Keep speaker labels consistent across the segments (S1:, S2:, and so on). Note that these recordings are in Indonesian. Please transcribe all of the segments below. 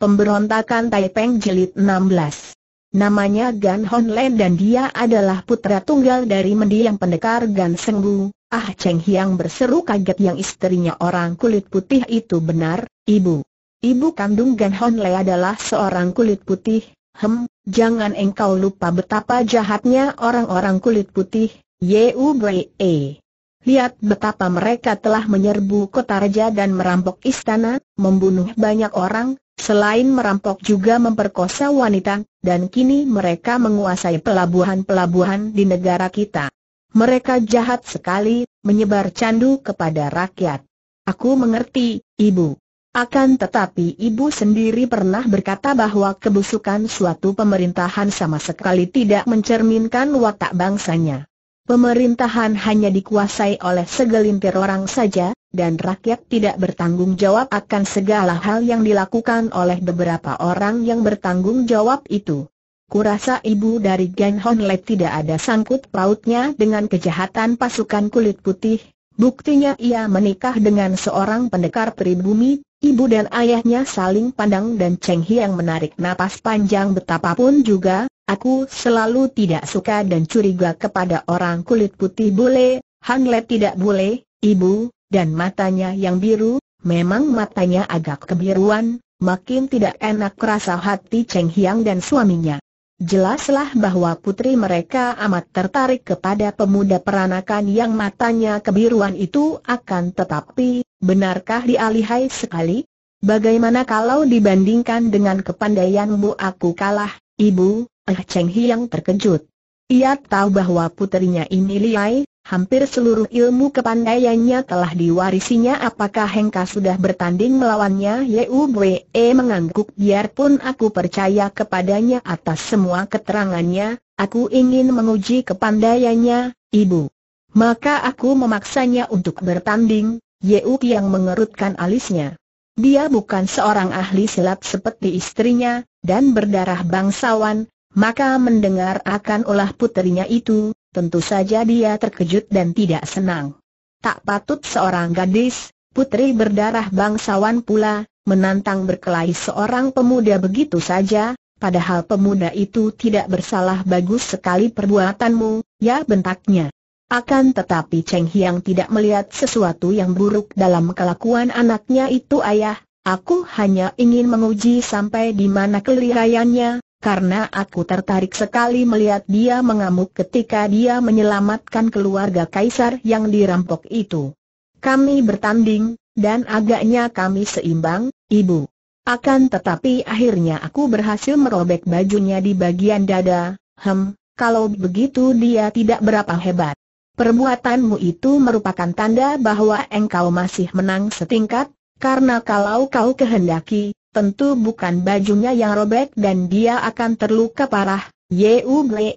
S1: Pemberontakan Taipeng Jelit 16 Namanya Gan Hon Len dan dia adalah putra tunggal dari mendiang pendekar Gan Seng Wu. Ah Cheng Hiang berseru kaget yang istrinya orang kulit putih itu benar, ibu Ibu kandung Gan Hon Le adalah seorang kulit putih Hem, jangan engkau lupa betapa jahatnya orang-orang kulit putih, E. Lihat betapa mereka telah menyerbu kota raja dan merampok istana, membunuh banyak orang, Selain merampok juga memperkosa wanita, dan kini mereka menguasai pelabuhan-pelabuhan di negara kita. Mereka jahat sekali, menyebar candu kepada rakyat. Aku mengerti, Ibu. Akan tetapi Ibu sendiri pernah berkata bahwa kebusukan suatu pemerintahan sama sekali tidak mencerminkan watak bangsanya. Pemerintahan hanya dikuasai oleh segelintir orang saja, dan rakyat tidak bertanggung jawab akan segala hal yang dilakukan oleh beberapa orang yang bertanggung jawab itu. Kurasa ibu dari Gen Honlet tidak ada sangkut pautnya dengan kejahatan pasukan kulit putih, buktinya ia menikah dengan seorang pendekar pribumi, ibu dan ayahnya saling pandang dan Cheng Hiang menarik napas panjang betapapun juga, Aku selalu tidak suka dan curiga kepada orang kulit putih bule, Hangle tidak bule, ibu, dan matanya yang biru, memang matanya agak kebiruan, makin tidak enak rasa hati Cheng Hiang dan suaminya. Jelaslah bahwa putri mereka amat tertarik kepada pemuda peranakan yang matanya kebiruan itu akan tetapi, benarkah dialihai sekali? Bagaimana kalau dibandingkan dengan kepandaianmu aku kalah, ibu, Eh Cheng Hiang terkejut. Ia tahu bahwa puterinya ini liai, hampir seluruh ilmu kepandaiannya telah diwarisinya apakah Hengka sudah bertanding melawannya Ye U Bwe e mengangguk biarpun aku percaya kepadanya atas semua keterangannya, aku ingin menguji kepandaiannya, ibu. Maka aku memaksanya untuk bertanding, Ye Yeu yang mengerutkan alisnya. Dia bukan seorang ahli silat seperti istrinya, dan berdarah bangsawan, maka mendengar akan ulah puterinya itu, tentu saja dia terkejut dan tidak senang. Tak patut seorang gadis, putri berdarah bangsawan pula, menantang berkelahi seorang pemuda begitu saja, padahal pemuda itu tidak bersalah bagus sekali perbuatanmu, ya bentaknya. Akan tetapi Cheng Hiang tidak melihat sesuatu yang buruk dalam kelakuan anaknya itu ayah, aku hanya ingin menguji sampai di mana keliraiannya, karena aku tertarik sekali melihat dia mengamuk ketika dia menyelamatkan keluarga kaisar yang dirampok itu. Kami bertanding, dan agaknya kami seimbang, ibu. Akan tetapi akhirnya aku berhasil merobek bajunya di bagian dada, hem, kalau begitu dia tidak berapa hebat. Perbuatanmu itu merupakan tanda bahwa engkau masih menang setingkat, karena kalau kau kehendaki, tentu bukan bajunya yang robek dan dia akan terluka parah. Yue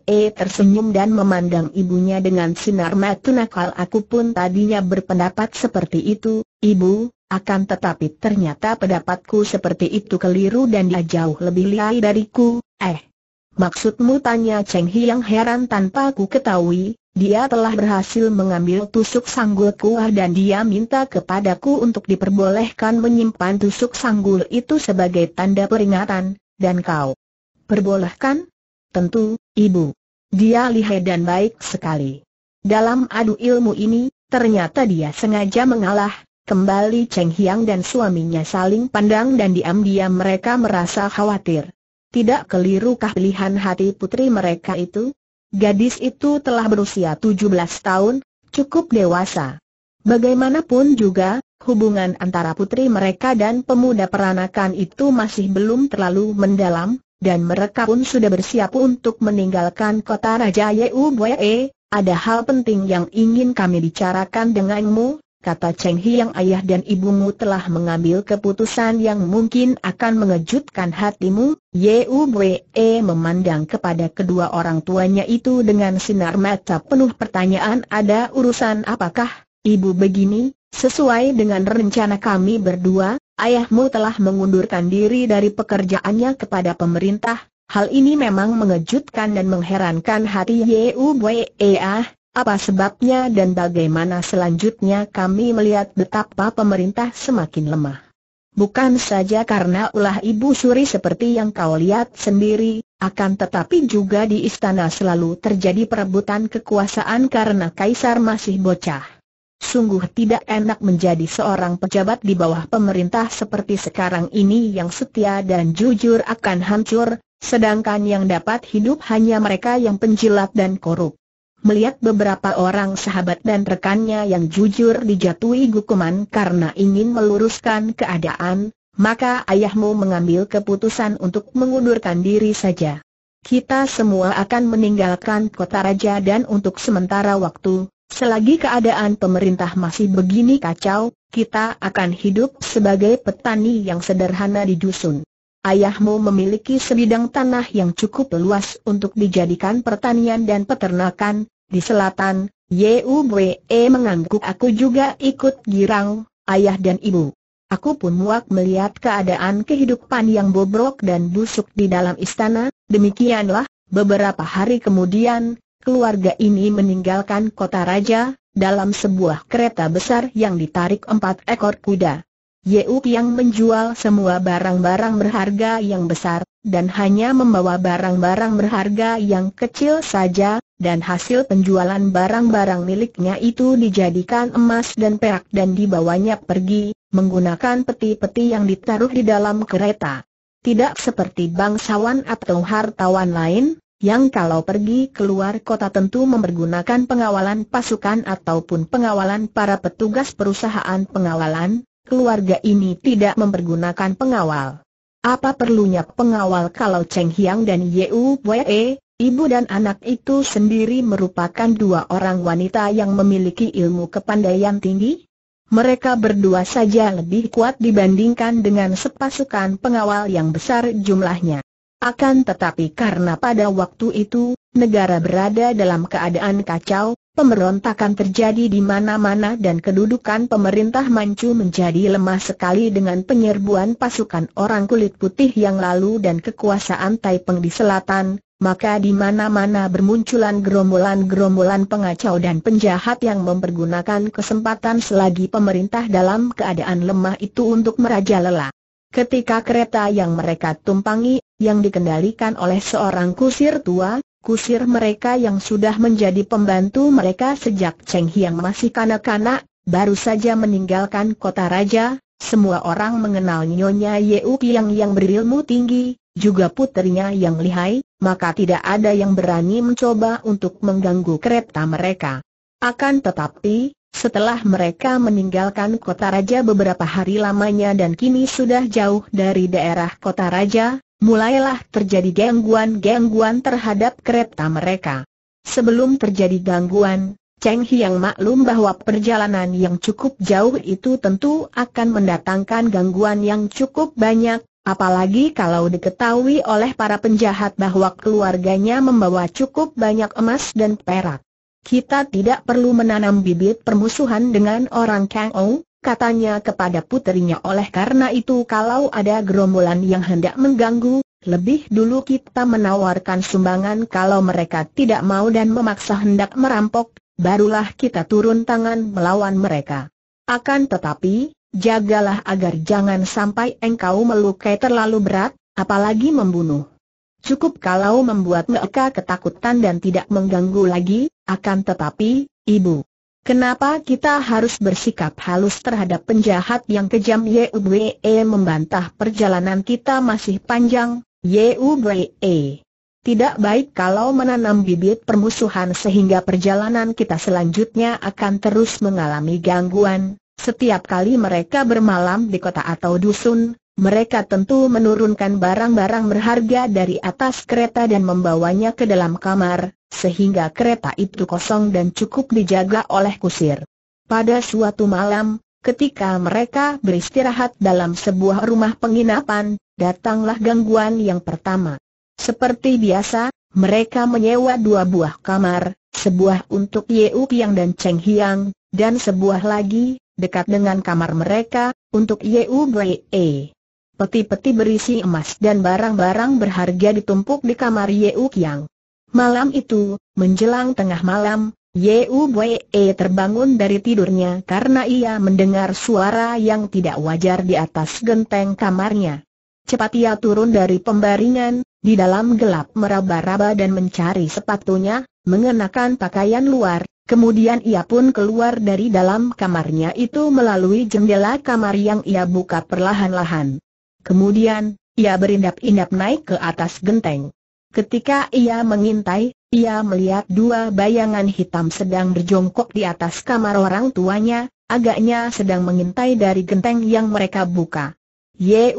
S1: e tersenyum dan memandang ibunya dengan sinar mata nakal. Aku pun tadinya berpendapat seperti itu, ibu, akan tetapi ternyata pendapatku seperti itu keliru dan dia jauh lebih lihai dariku. Eh, maksudmu tanya Cheng yang heran tanpa ku ketahui, dia telah berhasil mengambil tusuk sanggul kuah dan dia minta kepadaku untuk diperbolehkan menyimpan tusuk sanggul itu sebagai tanda peringatan, dan kau perbolehkan? Tentu, ibu. Dia lihai dan baik sekali. Dalam adu ilmu ini, ternyata dia sengaja mengalah, Kembali Cheng Hiang dan suaminya saling pandang dan diam-diam mereka merasa khawatir. Tidak kelirukah pilihan hati putri mereka itu? Gadis itu telah berusia 17 tahun, cukup dewasa. Bagaimanapun juga, hubungan antara putri mereka dan pemuda peranakan itu masih belum terlalu mendalam, dan mereka pun sudah bersiap untuk meninggalkan kota Raja Yeu ada hal penting yang ingin kami bicarakan denganmu, kata Cheng yang ayah dan ibumu telah mengambil keputusan yang mungkin akan mengejutkan hatimu, Yeu Wee memandang kepada kedua orang tuanya itu dengan sinar mata penuh pertanyaan ada urusan apakah, ibu begini, sesuai dengan rencana kami berdua, ayahmu telah mengundurkan diri dari pekerjaannya kepada pemerintah, hal ini memang mengejutkan dan mengherankan hati U Wee ah, apa sebabnya dan bagaimana selanjutnya kami melihat betapa pemerintah semakin lemah. Bukan saja karena ulah ibu suri seperti yang kau lihat sendiri, akan tetapi juga di istana selalu terjadi perebutan kekuasaan karena kaisar masih bocah. Sungguh tidak enak menjadi seorang pejabat di bawah pemerintah seperti sekarang ini yang setia dan jujur akan hancur, sedangkan yang dapat hidup hanya mereka yang penjilat dan korup melihat beberapa orang sahabat dan rekannya yang jujur dijatuhi hukuman karena ingin meluruskan keadaan, maka ayahmu mengambil keputusan untuk mengundurkan diri saja. Kita semua akan meninggalkan kota raja dan untuk sementara waktu, selagi keadaan pemerintah masih begini kacau, kita akan hidup sebagai petani yang sederhana di dusun. Ayahmu memiliki sebidang tanah yang cukup luas untuk dijadikan pertanian dan peternakan, di selatan, Yue e mengangguk aku juga ikut girang, ayah dan ibu. Aku pun muak melihat keadaan kehidupan yang bobrok dan busuk di dalam istana, demikianlah, beberapa hari kemudian, keluarga ini meninggalkan kota raja, dalam sebuah kereta besar yang ditarik empat ekor kuda. Yeu yang menjual semua barang-barang berharga yang besar, dan hanya membawa barang-barang berharga yang kecil saja, dan hasil penjualan barang-barang miliknya itu dijadikan emas dan perak dan dibawanya pergi, menggunakan peti-peti yang ditaruh di dalam kereta. Tidak seperti bangsawan atau hartawan lain, yang kalau pergi keluar kota tentu mempergunakan pengawalan pasukan ataupun pengawalan para petugas perusahaan pengawalan, keluarga ini tidak mempergunakan pengawal. Apa perlunya pengawal kalau Cheng Hiang dan Yeu Wei Ibu dan anak itu sendiri merupakan dua orang wanita yang memiliki ilmu kepandaian tinggi. Mereka berdua saja lebih kuat dibandingkan dengan sepasukan pengawal yang besar jumlahnya. Akan tetapi karena pada waktu itu, negara berada dalam keadaan kacau, pemberontakan terjadi di mana-mana dan kedudukan pemerintah Manchu menjadi lemah sekali dengan penyerbuan pasukan orang kulit putih yang lalu dan kekuasaan Taipeng di selatan, maka di mana-mana bermunculan gerombolan-gerombolan pengacau dan penjahat yang mempergunakan kesempatan selagi pemerintah dalam keadaan lemah itu untuk merajalela. Ketika kereta yang mereka tumpangi, yang dikendalikan oleh seorang kusir tua, kusir mereka yang sudah menjadi pembantu mereka sejak Cheng Hiang masih kanak-kanak, baru saja meninggalkan kota raja, semua orang mengenal Nyonya Yeu Piang yang berilmu tinggi, juga putrinya yang lihai, maka tidak ada yang berani mencoba untuk mengganggu kereta mereka. Akan tetapi, setelah mereka meninggalkan kota raja beberapa hari lamanya dan kini sudah jauh dari daerah kota raja, mulailah terjadi gangguan-gangguan terhadap kereta mereka. Sebelum terjadi gangguan, Cheng Hiang maklum bahwa perjalanan yang cukup jauh itu tentu akan mendatangkan gangguan yang cukup banyak, apalagi kalau diketahui oleh para penjahat bahwa keluarganya membawa cukup banyak emas dan perak. Kita tidak perlu menanam bibit permusuhan dengan orang Kang Ou, katanya kepada puterinya oleh karena itu kalau ada gerombolan yang hendak mengganggu, lebih dulu kita menawarkan sumbangan kalau mereka tidak mau dan memaksa hendak merampok, barulah kita turun tangan melawan mereka. Akan tetapi, jagalah agar jangan sampai engkau melukai terlalu berat, apalagi membunuh. Cukup kalau membuat mereka ketakutan dan tidak mengganggu lagi, akan tetapi, ibu. Kenapa kita harus bersikap halus terhadap penjahat yang kejam Yue membantah perjalanan kita masih panjang, Yue tidak baik kalau menanam bibit permusuhan sehingga perjalanan kita selanjutnya akan terus mengalami gangguan. Setiap kali mereka bermalam di kota atau dusun, mereka tentu menurunkan barang-barang berharga dari atas kereta dan membawanya ke dalam kamar, sehingga kereta itu kosong dan cukup dijaga oleh kusir. Pada suatu malam, ketika mereka beristirahat dalam sebuah rumah penginapan, datanglah gangguan yang pertama. Seperti biasa, mereka menyewa dua buah kamar, sebuah untuk Yeuk Yang dan Cheng Hiang, dan sebuah lagi, dekat dengan kamar mereka, untuk Yeuk Wei. Peti-peti berisi emas dan barang-barang berharga ditumpuk di kamar Yeuk Yang. Malam itu, menjelang tengah malam, Yeuk Wei terbangun dari tidurnya karena ia mendengar suara yang tidak wajar di atas genteng kamarnya. Cepat ia turun dari pembaringan, di dalam gelap meraba-raba dan mencari sepatunya, mengenakan pakaian luar, kemudian ia pun keluar dari dalam kamarnya itu melalui jendela kamar yang ia buka perlahan-lahan. Kemudian, ia berindap-indap naik ke atas genteng. Ketika ia mengintai, ia melihat dua bayangan hitam sedang berjongkok di atas kamar orang tuanya, agaknya sedang mengintai dari genteng yang mereka buka. Yue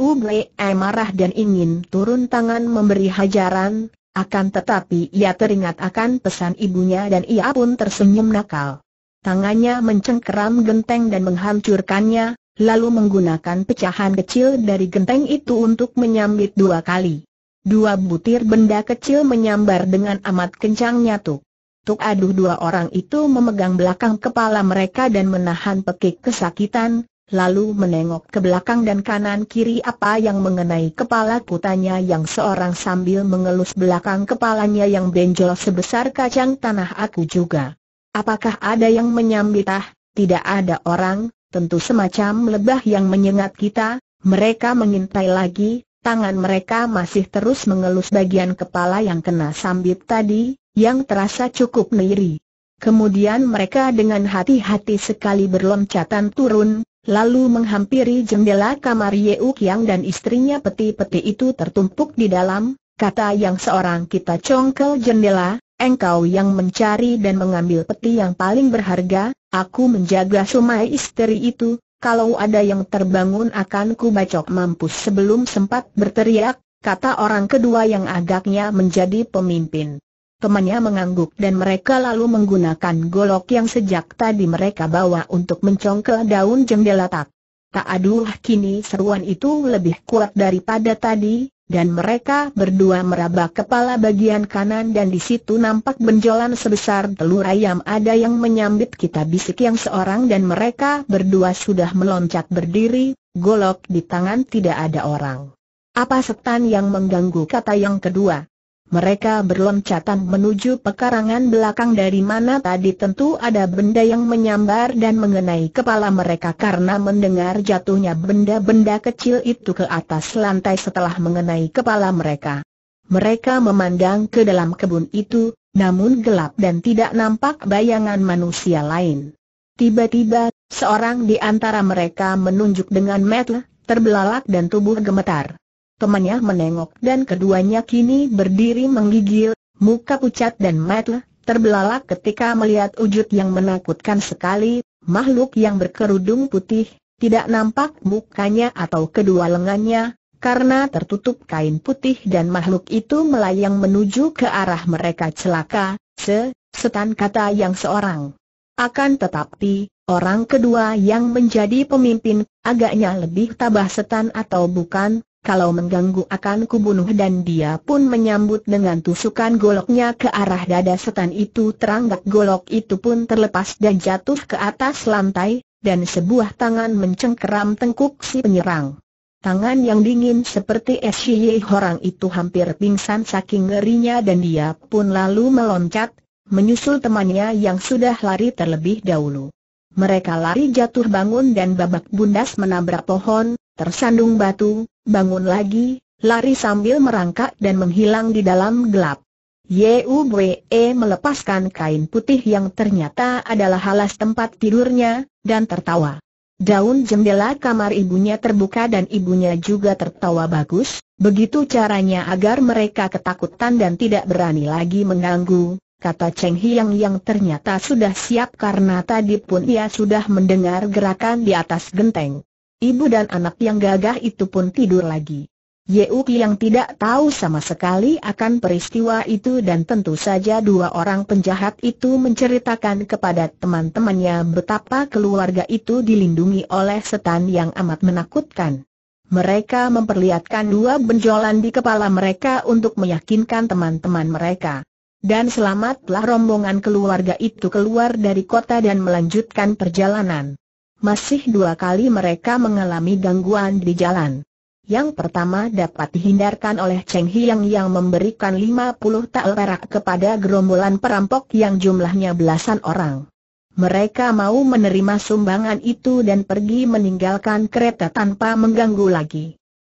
S1: marah dan ingin turun tangan memberi hajaran, akan tetapi ia teringat akan pesan ibunya dan ia pun tersenyum nakal. Tangannya mencengkeram genteng dan menghancurkannya, lalu menggunakan pecahan kecil dari genteng itu untuk menyambit dua kali. Dua butir benda kecil menyambar dengan amat kencangnya tuh. Tuk aduh dua orang itu memegang belakang kepala mereka dan menahan pekik kesakitan, lalu menengok ke belakang dan kanan kiri apa yang mengenai kepala kutanya yang seorang sambil mengelus belakang kepalanya yang benjol sebesar kacang tanah aku juga. Apakah ada yang menyambitah? Tidak ada orang, tentu semacam lebah yang menyengat kita, mereka mengintai lagi, tangan mereka masih terus mengelus bagian kepala yang kena sambit tadi, yang terasa cukup niri. Kemudian mereka dengan hati-hati sekali berloncatan turun, lalu menghampiri jendela kamar Yeu Kiang dan istrinya peti-peti itu tertumpuk di dalam, kata yang seorang kita congkel jendela, engkau yang mencari dan mengambil peti yang paling berharga, aku menjaga sumai istri itu, kalau ada yang terbangun akan bacok mampus sebelum sempat berteriak, kata orang kedua yang agaknya menjadi pemimpin. Temannya mengangguk dan mereka lalu menggunakan golok yang sejak tadi mereka bawa untuk mencongkel daun jendela tak. Tak aduh kini seruan itu lebih kuat daripada tadi, dan mereka berdua meraba kepala bagian kanan dan di situ nampak benjolan sebesar telur ayam ada yang menyambit kita bisik yang seorang dan mereka berdua sudah meloncat berdiri, golok di tangan tidak ada orang. Apa setan yang mengganggu kata yang kedua? Mereka berloncatan menuju pekarangan belakang dari mana tadi tentu ada benda yang menyambar dan mengenai kepala mereka karena mendengar jatuhnya benda-benda kecil itu ke atas lantai setelah mengenai kepala mereka. Mereka memandang ke dalam kebun itu, namun gelap dan tidak nampak bayangan manusia lain. Tiba-tiba, seorang di antara mereka menunjuk dengan metel, terbelalak dan tubuh gemetar. Temannya menengok dan keduanya kini berdiri menggigil, muka pucat dan matle terbelalak ketika melihat wujud yang menakutkan sekali, makhluk yang berkerudung putih, tidak nampak mukanya atau kedua lengannya, karena tertutup kain putih dan makhluk itu melayang menuju ke arah mereka celaka, se, setan kata yang seorang. Akan tetapi, orang kedua yang menjadi pemimpin, agaknya lebih tabah setan atau bukan, kalau mengganggu akan kubunuh dan dia pun menyambut dengan tusukan goloknya ke arah dada setan itu teranggak golok itu pun terlepas dan jatuh ke atas lantai, dan sebuah tangan mencengkeram tengkuk si penyerang. Tangan yang dingin seperti es orang itu hampir pingsan saking ngerinya dan dia pun lalu meloncat, menyusul temannya yang sudah lari terlebih dahulu. Mereka lari jatuh bangun dan babak bundas menabrak pohon, tersandung batu, bangun lagi, lari sambil merangkak dan menghilang di dalam gelap. Yue melepaskan kain putih yang ternyata adalah halas tempat tidurnya, dan tertawa. Daun jendela kamar ibunya terbuka dan ibunya juga tertawa bagus, begitu caranya agar mereka ketakutan dan tidak berani lagi mengganggu, kata Cheng Hiang yang ternyata sudah siap karena tadi pun ia sudah mendengar gerakan di atas genteng. Ibu dan anak yang gagah itu pun tidur lagi. Yeuk yang tidak tahu sama sekali akan peristiwa itu dan tentu saja dua orang penjahat itu menceritakan kepada teman-temannya betapa keluarga itu dilindungi oleh setan yang amat menakutkan. Mereka memperlihatkan dua benjolan di kepala mereka untuk meyakinkan teman-teman mereka. Dan selamatlah rombongan keluarga itu keluar dari kota dan melanjutkan perjalanan masih dua kali mereka mengalami gangguan di jalan. Yang pertama dapat dihindarkan oleh Cheng Hiang yang memberikan 50 tael perak kepada gerombolan perampok yang jumlahnya belasan orang. Mereka mau menerima sumbangan itu dan pergi meninggalkan kereta tanpa mengganggu lagi.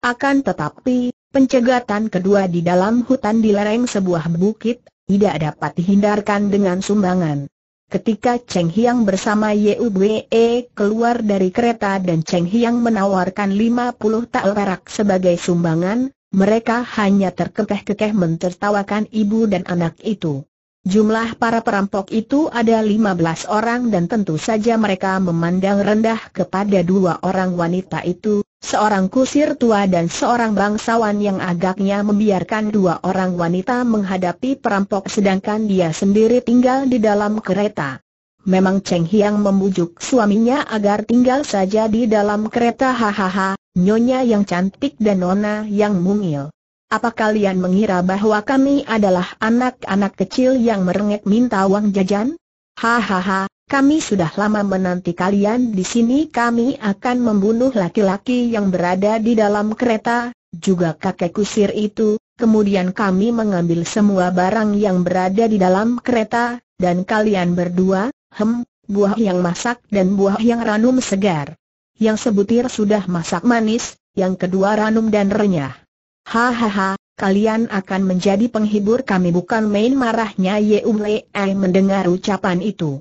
S1: Akan tetapi, pencegatan kedua di dalam hutan di lereng sebuah bukit, tidak dapat dihindarkan dengan sumbangan. Ketika Cheng Hiang bersama Yue e keluar dari kereta dan Cheng Hiang menawarkan 50 tael perak sebagai sumbangan, mereka hanya terkekeh-kekeh mentertawakan ibu dan anak itu. Jumlah para perampok itu ada 15 orang dan tentu saja mereka memandang rendah kepada dua orang wanita itu, Seorang kusir tua dan seorang bangsawan yang agaknya membiarkan dua orang wanita menghadapi perampok sedangkan dia sendiri tinggal di dalam kereta. Memang Cheng Hiang membujuk suaminya agar tinggal saja di dalam kereta hahaha, nyonya yang cantik dan nona yang mungil. Apa kalian mengira bahwa kami adalah anak-anak kecil yang merengek minta uang jajan? Hahaha, kami sudah lama menanti kalian di sini kami akan membunuh laki-laki yang berada di dalam kereta, juga kakek kusir itu, kemudian kami mengambil semua barang yang berada di dalam kereta, dan kalian berdua, hem, buah yang masak dan buah yang ranum segar. Yang sebutir sudah masak manis, yang kedua ranum dan renyah. Hahaha, kalian akan menjadi penghibur kami bukan main marahnya Ye mendengar ucapan itu.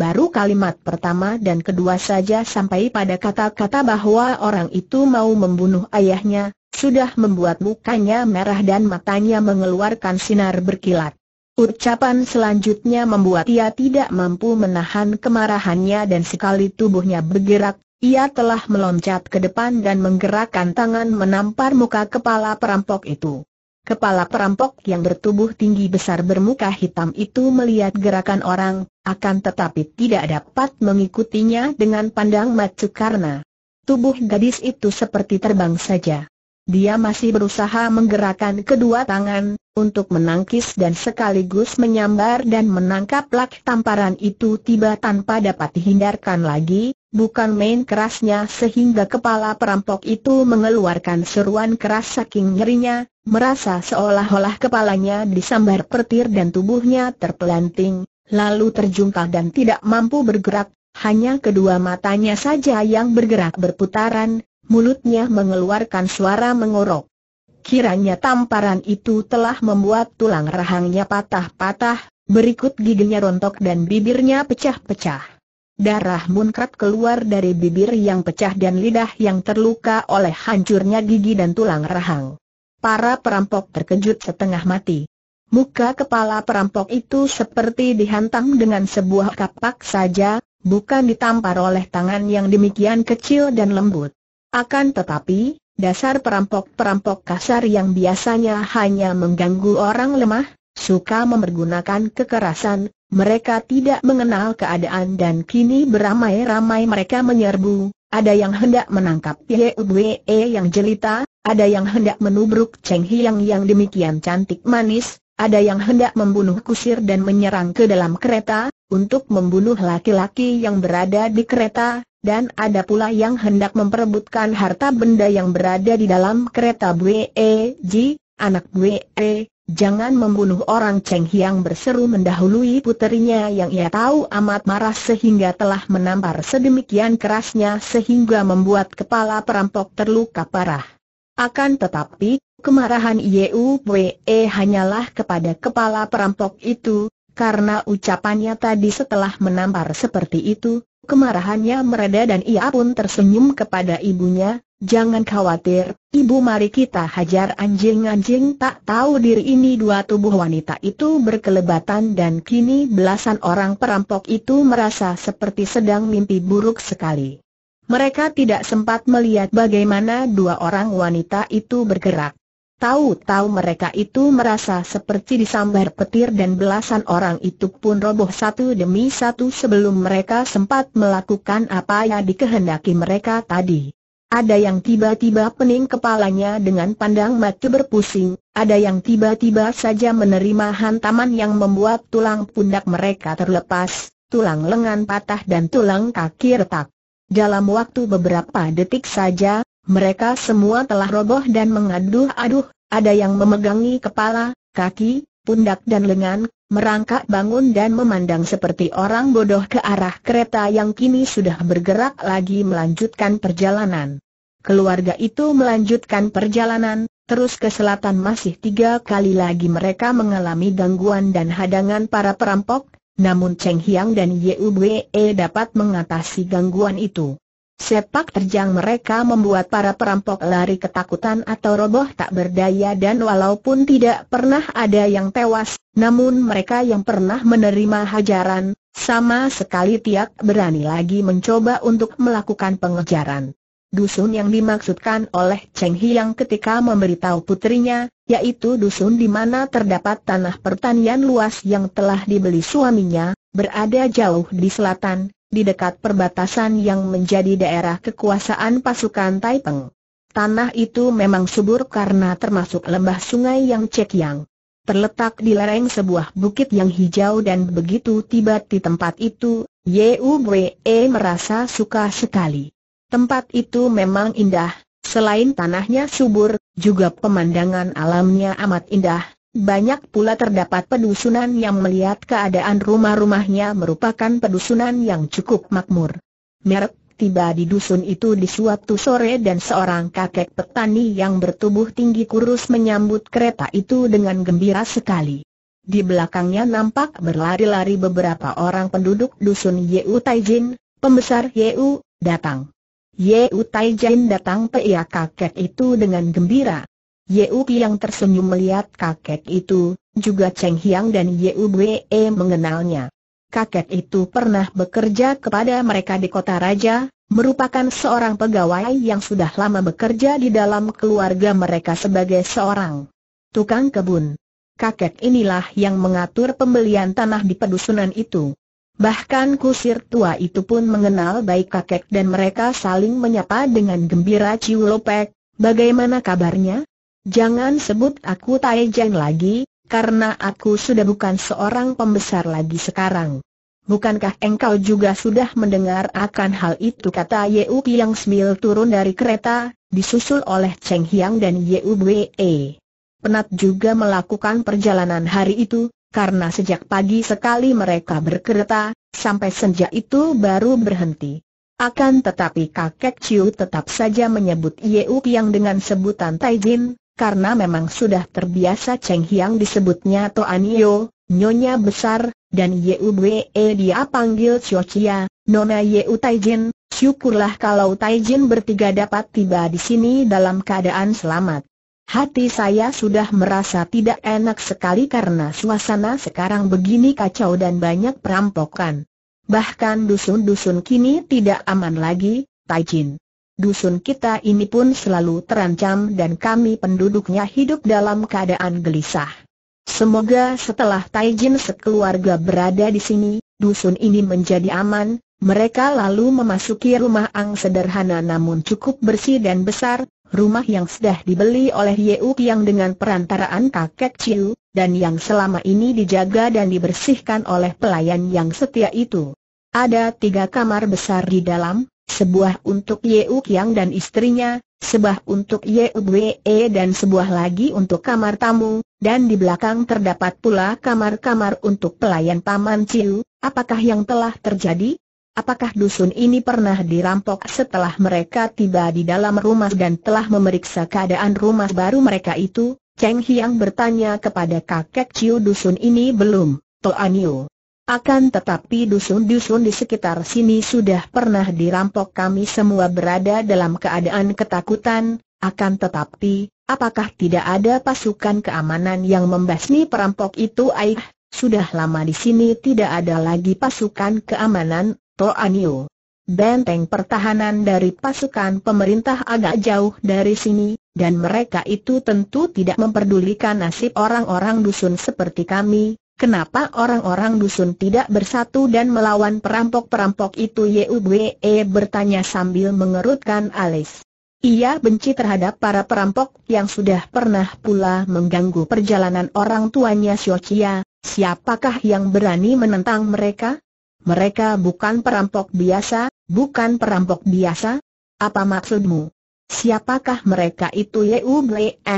S1: Baru kalimat pertama dan kedua saja sampai pada kata-kata bahwa orang itu mau membunuh ayahnya, sudah membuat mukanya merah dan matanya mengeluarkan sinar berkilat. Ucapan selanjutnya membuat ia tidak mampu menahan kemarahannya dan sekali tubuhnya bergerak, ia telah meloncat ke depan dan menggerakkan tangan menampar muka kepala perampok itu. Kepala perampok yang bertubuh tinggi besar bermuka hitam itu melihat gerakan orang, akan tetapi tidak dapat mengikutinya dengan pandang mata karena tubuh gadis itu seperti terbang saja. Dia masih berusaha menggerakkan kedua tangan, untuk menangkis dan sekaligus menyambar dan menangkap lak tamparan itu tiba tanpa dapat dihindarkan lagi, bukan main kerasnya sehingga kepala perampok itu mengeluarkan seruan keras saking nyerinya, merasa seolah-olah kepalanya disambar petir dan tubuhnya terpelanting, lalu terjungkal dan tidak mampu bergerak, hanya kedua matanya saja yang bergerak berputaran, mulutnya mengeluarkan suara mengorok. Kiranya tamparan itu telah membuat tulang rahangnya patah-patah, berikut giginya rontok dan bibirnya pecah-pecah. Darah munkrat keluar dari bibir yang pecah dan lidah yang terluka oleh hancurnya gigi dan tulang rahang. Para perampok terkejut setengah mati. Muka kepala perampok itu seperti dihantam dengan sebuah kapak saja, bukan ditampar oleh tangan yang demikian kecil dan lembut. Akan tetapi, dasar perampok-perampok kasar yang biasanya hanya mengganggu orang lemah, suka mempergunakan kekerasan, mereka tidak mengenal keadaan dan kini beramai-ramai mereka menyerbu, ada yang hendak menangkap Ye Wei yang jelita, ada yang hendak menubruk Cheng Hiang yang demikian cantik manis, ada yang hendak membunuh kusir dan menyerang ke dalam kereta, untuk membunuh laki-laki yang berada di kereta, dan ada pula yang hendak memperebutkan harta benda yang berada di dalam kereta Ji, anak E, Jangan membunuh orang Cheng Hiang berseru mendahului puterinya yang ia tahu amat marah sehingga telah menampar sedemikian kerasnya sehingga membuat kepala perampok terluka parah. Akan tetapi, Kemarahan Yue eh, hanyalah kepada kepala perampok itu, karena ucapannya tadi setelah menampar seperti itu, kemarahannya mereda dan ia pun tersenyum kepada ibunya, jangan khawatir, ibu mari kita hajar anjing-anjing tak tahu diri ini dua tubuh wanita itu berkelebatan dan kini belasan orang perampok itu merasa seperti sedang mimpi buruk sekali. Mereka tidak sempat melihat bagaimana dua orang wanita itu bergerak. Tahu-tahu mereka itu merasa seperti disambar petir dan belasan orang itu pun roboh satu demi satu sebelum mereka sempat melakukan apa yang dikehendaki mereka tadi. Ada yang tiba-tiba pening kepalanya dengan pandang mata berpusing, ada yang tiba-tiba saja menerima hantaman yang membuat tulang pundak mereka terlepas, tulang lengan patah dan tulang kaki retak. Dalam waktu beberapa detik saja, mereka semua telah roboh dan mengaduh-aduh, ada yang memegangi kepala, kaki, pundak dan lengan, merangkak bangun dan memandang seperti orang bodoh ke arah kereta yang kini sudah bergerak lagi melanjutkan perjalanan. Keluarga itu melanjutkan perjalanan, terus ke selatan masih tiga kali lagi mereka mengalami gangguan dan hadangan para perampok, namun Cheng Hiang dan Yeu Bwe dapat mengatasi gangguan itu. Sepak terjang mereka membuat para perampok lari ketakutan atau roboh tak berdaya dan walaupun tidak pernah ada yang tewas, namun mereka yang pernah menerima hajaran, sama sekali tiak berani lagi mencoba untuk melakukan pengejaran. Dusun yang dimaksudkan oleh Cheng Hiang ketika memberitahu putrinya, yaitu dusun di mana terdapat tanah pertanian luas yang telah dibeli suaminya, berada jauh di selatan, di dekat perbatasan yang menjadi daerah kekuasaan pasukan Taipeng. Tanah itu memang subur karena termasuk lembah sungai yang cekyang. Terletak di lereng sebuah bukit yang hijau dan begitu tiba di tempat itu, Yeu e merasa suka sekali. Tempat itu memang indah, selain tanahnya subur, juga pemandangan alamnya amat indah, banyak pula terdapat pedusunan yang melihat keadaan rumah-rumahnya merupakan pedusunan yang cukup makmur. Merk tiba di dusun itu di suatu sore dan seorang kakek petani yang bertubuh tinggi kurus menyambut kereta itu dengan gembira sekali. Di belakangnya nampak berlari-lari beberapa orang penduduk dusun Yeu Taijin, pembesar Yeu, datang. Yeu Taijin datang pria kakek itu dengan gembira. Yeu yang tersenyum melihat kakek itu, juga Cheng Hiang dan Yeu Bwe mengenalnya. Kakek itu pernah bekerja kepada mereka di kota raja, merupakan seorang pegawai yang sudah lama bekerja di dalam keluarga mereka sebagai seorang tukang kebun. Kakek inilah yang mengatur pembelian tanah di pedusunan itu. Bahkan kusir tua itu pun mengenal baik kakek dan mereka saling menyapa dengan gembira Ciu Lopek, bagaimana kabarnya? Jangan sebut aku Tai Jeng lagi, karena aku sudah bukan seorang pembesar lagi sekarang. Bukankah engkau juga sudah mendengar akan hal itu kata Yeu yang Smil turun dari kereta, disusul oleh Cheng Hiang dan Yeu Penat juga melakukan perjalanan hari itu, karena sejak pagi sekali mereka berkereta, sampai senja itu baru berhenti. Akan tetapi kakek Chiu tetap saja menyebut Yeu Piang dengan sebutan Tai Taijin, karena memang sudah terbiasa Cheng Hiang disebutnya Toanio, Nyonya Besar, dan Yue dia panggil Xiao Chia, Nona Yeu Taijin, syukurlah kalau Taijin bertiga dapat tiba di sini dalam keadaan selamat. Hati saya sudah merasa tidak enak sekali karena suasana sekarang begini kacau dan banyak perampokan. Bahkan dusun-dusun kini tidak aman lagi, Taijin dusun kita ini pun selalu terancam dan kami penduduknya hidup dalam keadaan gelisah. Semoga setelah Taijin sekeluarga berada di sini, dusun ini menjadi aman, mereka lalu memasuki rumah ang sederhana namun cukup bersih dan besar, rumah yang sudah dibeli oleh Yeuk yang dengan perantaraan kakek Chiu dan yang selama ini dijaga dan dibersihkan oleh pelayan yang setia itu. Ada tiga kamar besar di dalam, sebuah untuk Yeu Kiang dan istrinya, sebuah untuk Yeu Wee e, dan sebuah lagi untuk kamar tamu, dan di belakang terdapat pula kamar-kamar untuk pelayan Paman Ciu, apakah yang telah terjadi? Apakah dusun ini pernah dirampok setelah mereka tiba di dalam rumah dan telah memeriksa keadaan rumah baru mereka itu? Cheng Hiang bertanya kepada kakek Ciu dusun ini belum, Toan Yu. Akan tetapi dusun-dusun di sekitar sini sudah pernah dirampok kami semua berada dalam keadaan ketakutan, akan tetapi, apakah tidak ada pasukan keamanan yang membasmi perampok itu aih, sudah lama di sini tidak ada lagi pasukan keamanan, Toanio. Benteng pertahanan dari pasukan pemerintah agak jauh dari sini, dan mereka itu tentu tidak memperdulikan nasib orang-orang dusun seperti kami, Kenapa orang-orang dusun tidak bersatu dan melawan perampok-perampok itu Yue bertanya sambil mengerutkan alis. Ia benci terhadap para perampok yang sudah pernah pula mengganggu perjalanan orang tuanya Xiochia, siapakah yang berani menentang mereka? Mereka bukan perampok biasa, bukan perampok biasa? Apa maksudmu? Siapakah mereka itu Yue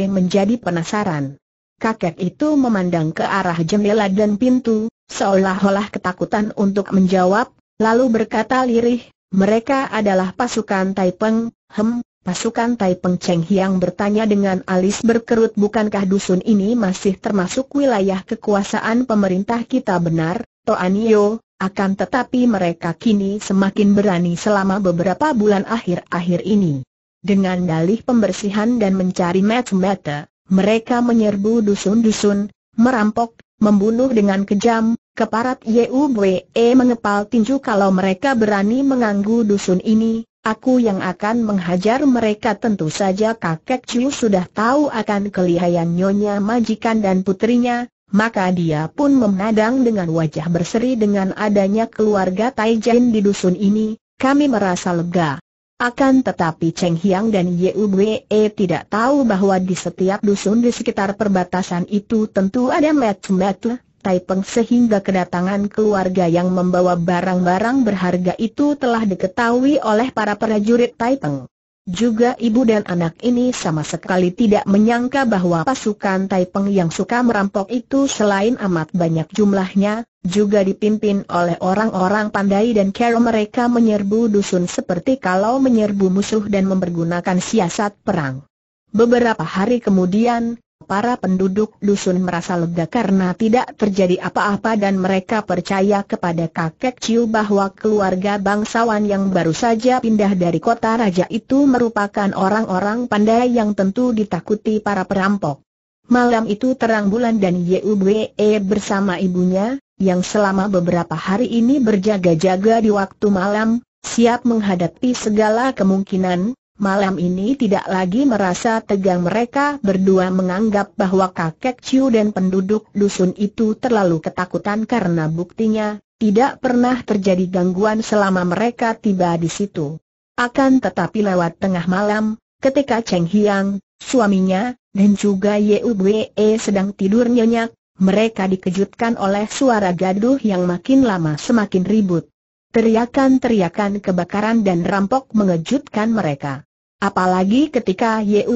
S1: menjadi penasaran kakek itu memandang ke arah jendela dan pintu, seolah-olah ketakutan untuk menjawab, lalu berkata lirih, mereka adalah pasukan Taipeng, hem, pasukan Taipeng Cheng Hiang bertanya dengan alis berkerut bukankah dusun ini masih termasuk wilayah kekuasaan pemerintah kita benar, Toanio, akan tetapi mereka kini semakin berani selama beberapa bulan akhir-akhir ini. Dengan dalih pembersihan dan mencari match meta. Mereka menyerbu dusun-dusun, merampok, membunuh dengan kejam, keparat Yue eh, mengepal tinju kalau mereka berani mengganggu dusun ini, aku yang akan menghajar mereka tentu saja kakek Chu sudah tahu akan kelihayan nyonya majikan dan putrinya, maka dia pun memandang dengan wajah berseri dengan adanya keluarga Taijin di dusun ini, kami merasa lega. Akan tetapi Cheng Hiang dan Ye Yue e tidak tahu bahwa di setiap dusun di sekitar perbatasan itu tentu ada mat-mat Taipeng sehingga kedatangan keluarga yang membawa barang-barang berharga itu telah diketahui oleh para prajurit Taipeng. Juga ibu dan anak ini sama sekali tidak menyangka bahwa pasukan Taipeng yang suka merampok itu selain amat banyak jumlahnya, juga dipimpin oleh orang-orang pandai dan kero mereka menyerbu dusun seperti kalau menyerbu musuh dan mempergunakan siasat perang. Beberapa hari kemudian, para penduduk dusun merasa lega karena tidak terjadi apa-apa dan mereka percaya kepada kakek Ciu bahwa keluarga bangsawan yang baru saja pindah dari kota raja itu merupakan orang-orang pandai yang tentu ditakuti para perampok. Malam itu terang bulan dan Yube bersama ibunya, yang selama beberapa hari ini berjaga-jaga di waktu malam, siap menghadapi segala kemungkinan, Malam ini tidak lagi merasa tegang mereka berdua menganggap bahwa kakek Ciu dan penduduk dusun itu terlalu ketakutan karena buktinya tidak pernah terjadi gangguan selama mereka tiba di situ. Akan tetapi lewat tengah malam, ketika Cheng Hiang, suaminya, dan juga Ye Yue sedang tidur nyenyak, mereka dikejutkan oleh suara gaduh yang makin lama semakin ribut. Teriakan-teriakan kebakaran dan rampok mengejutkan mereka. Apalagi ketika Yue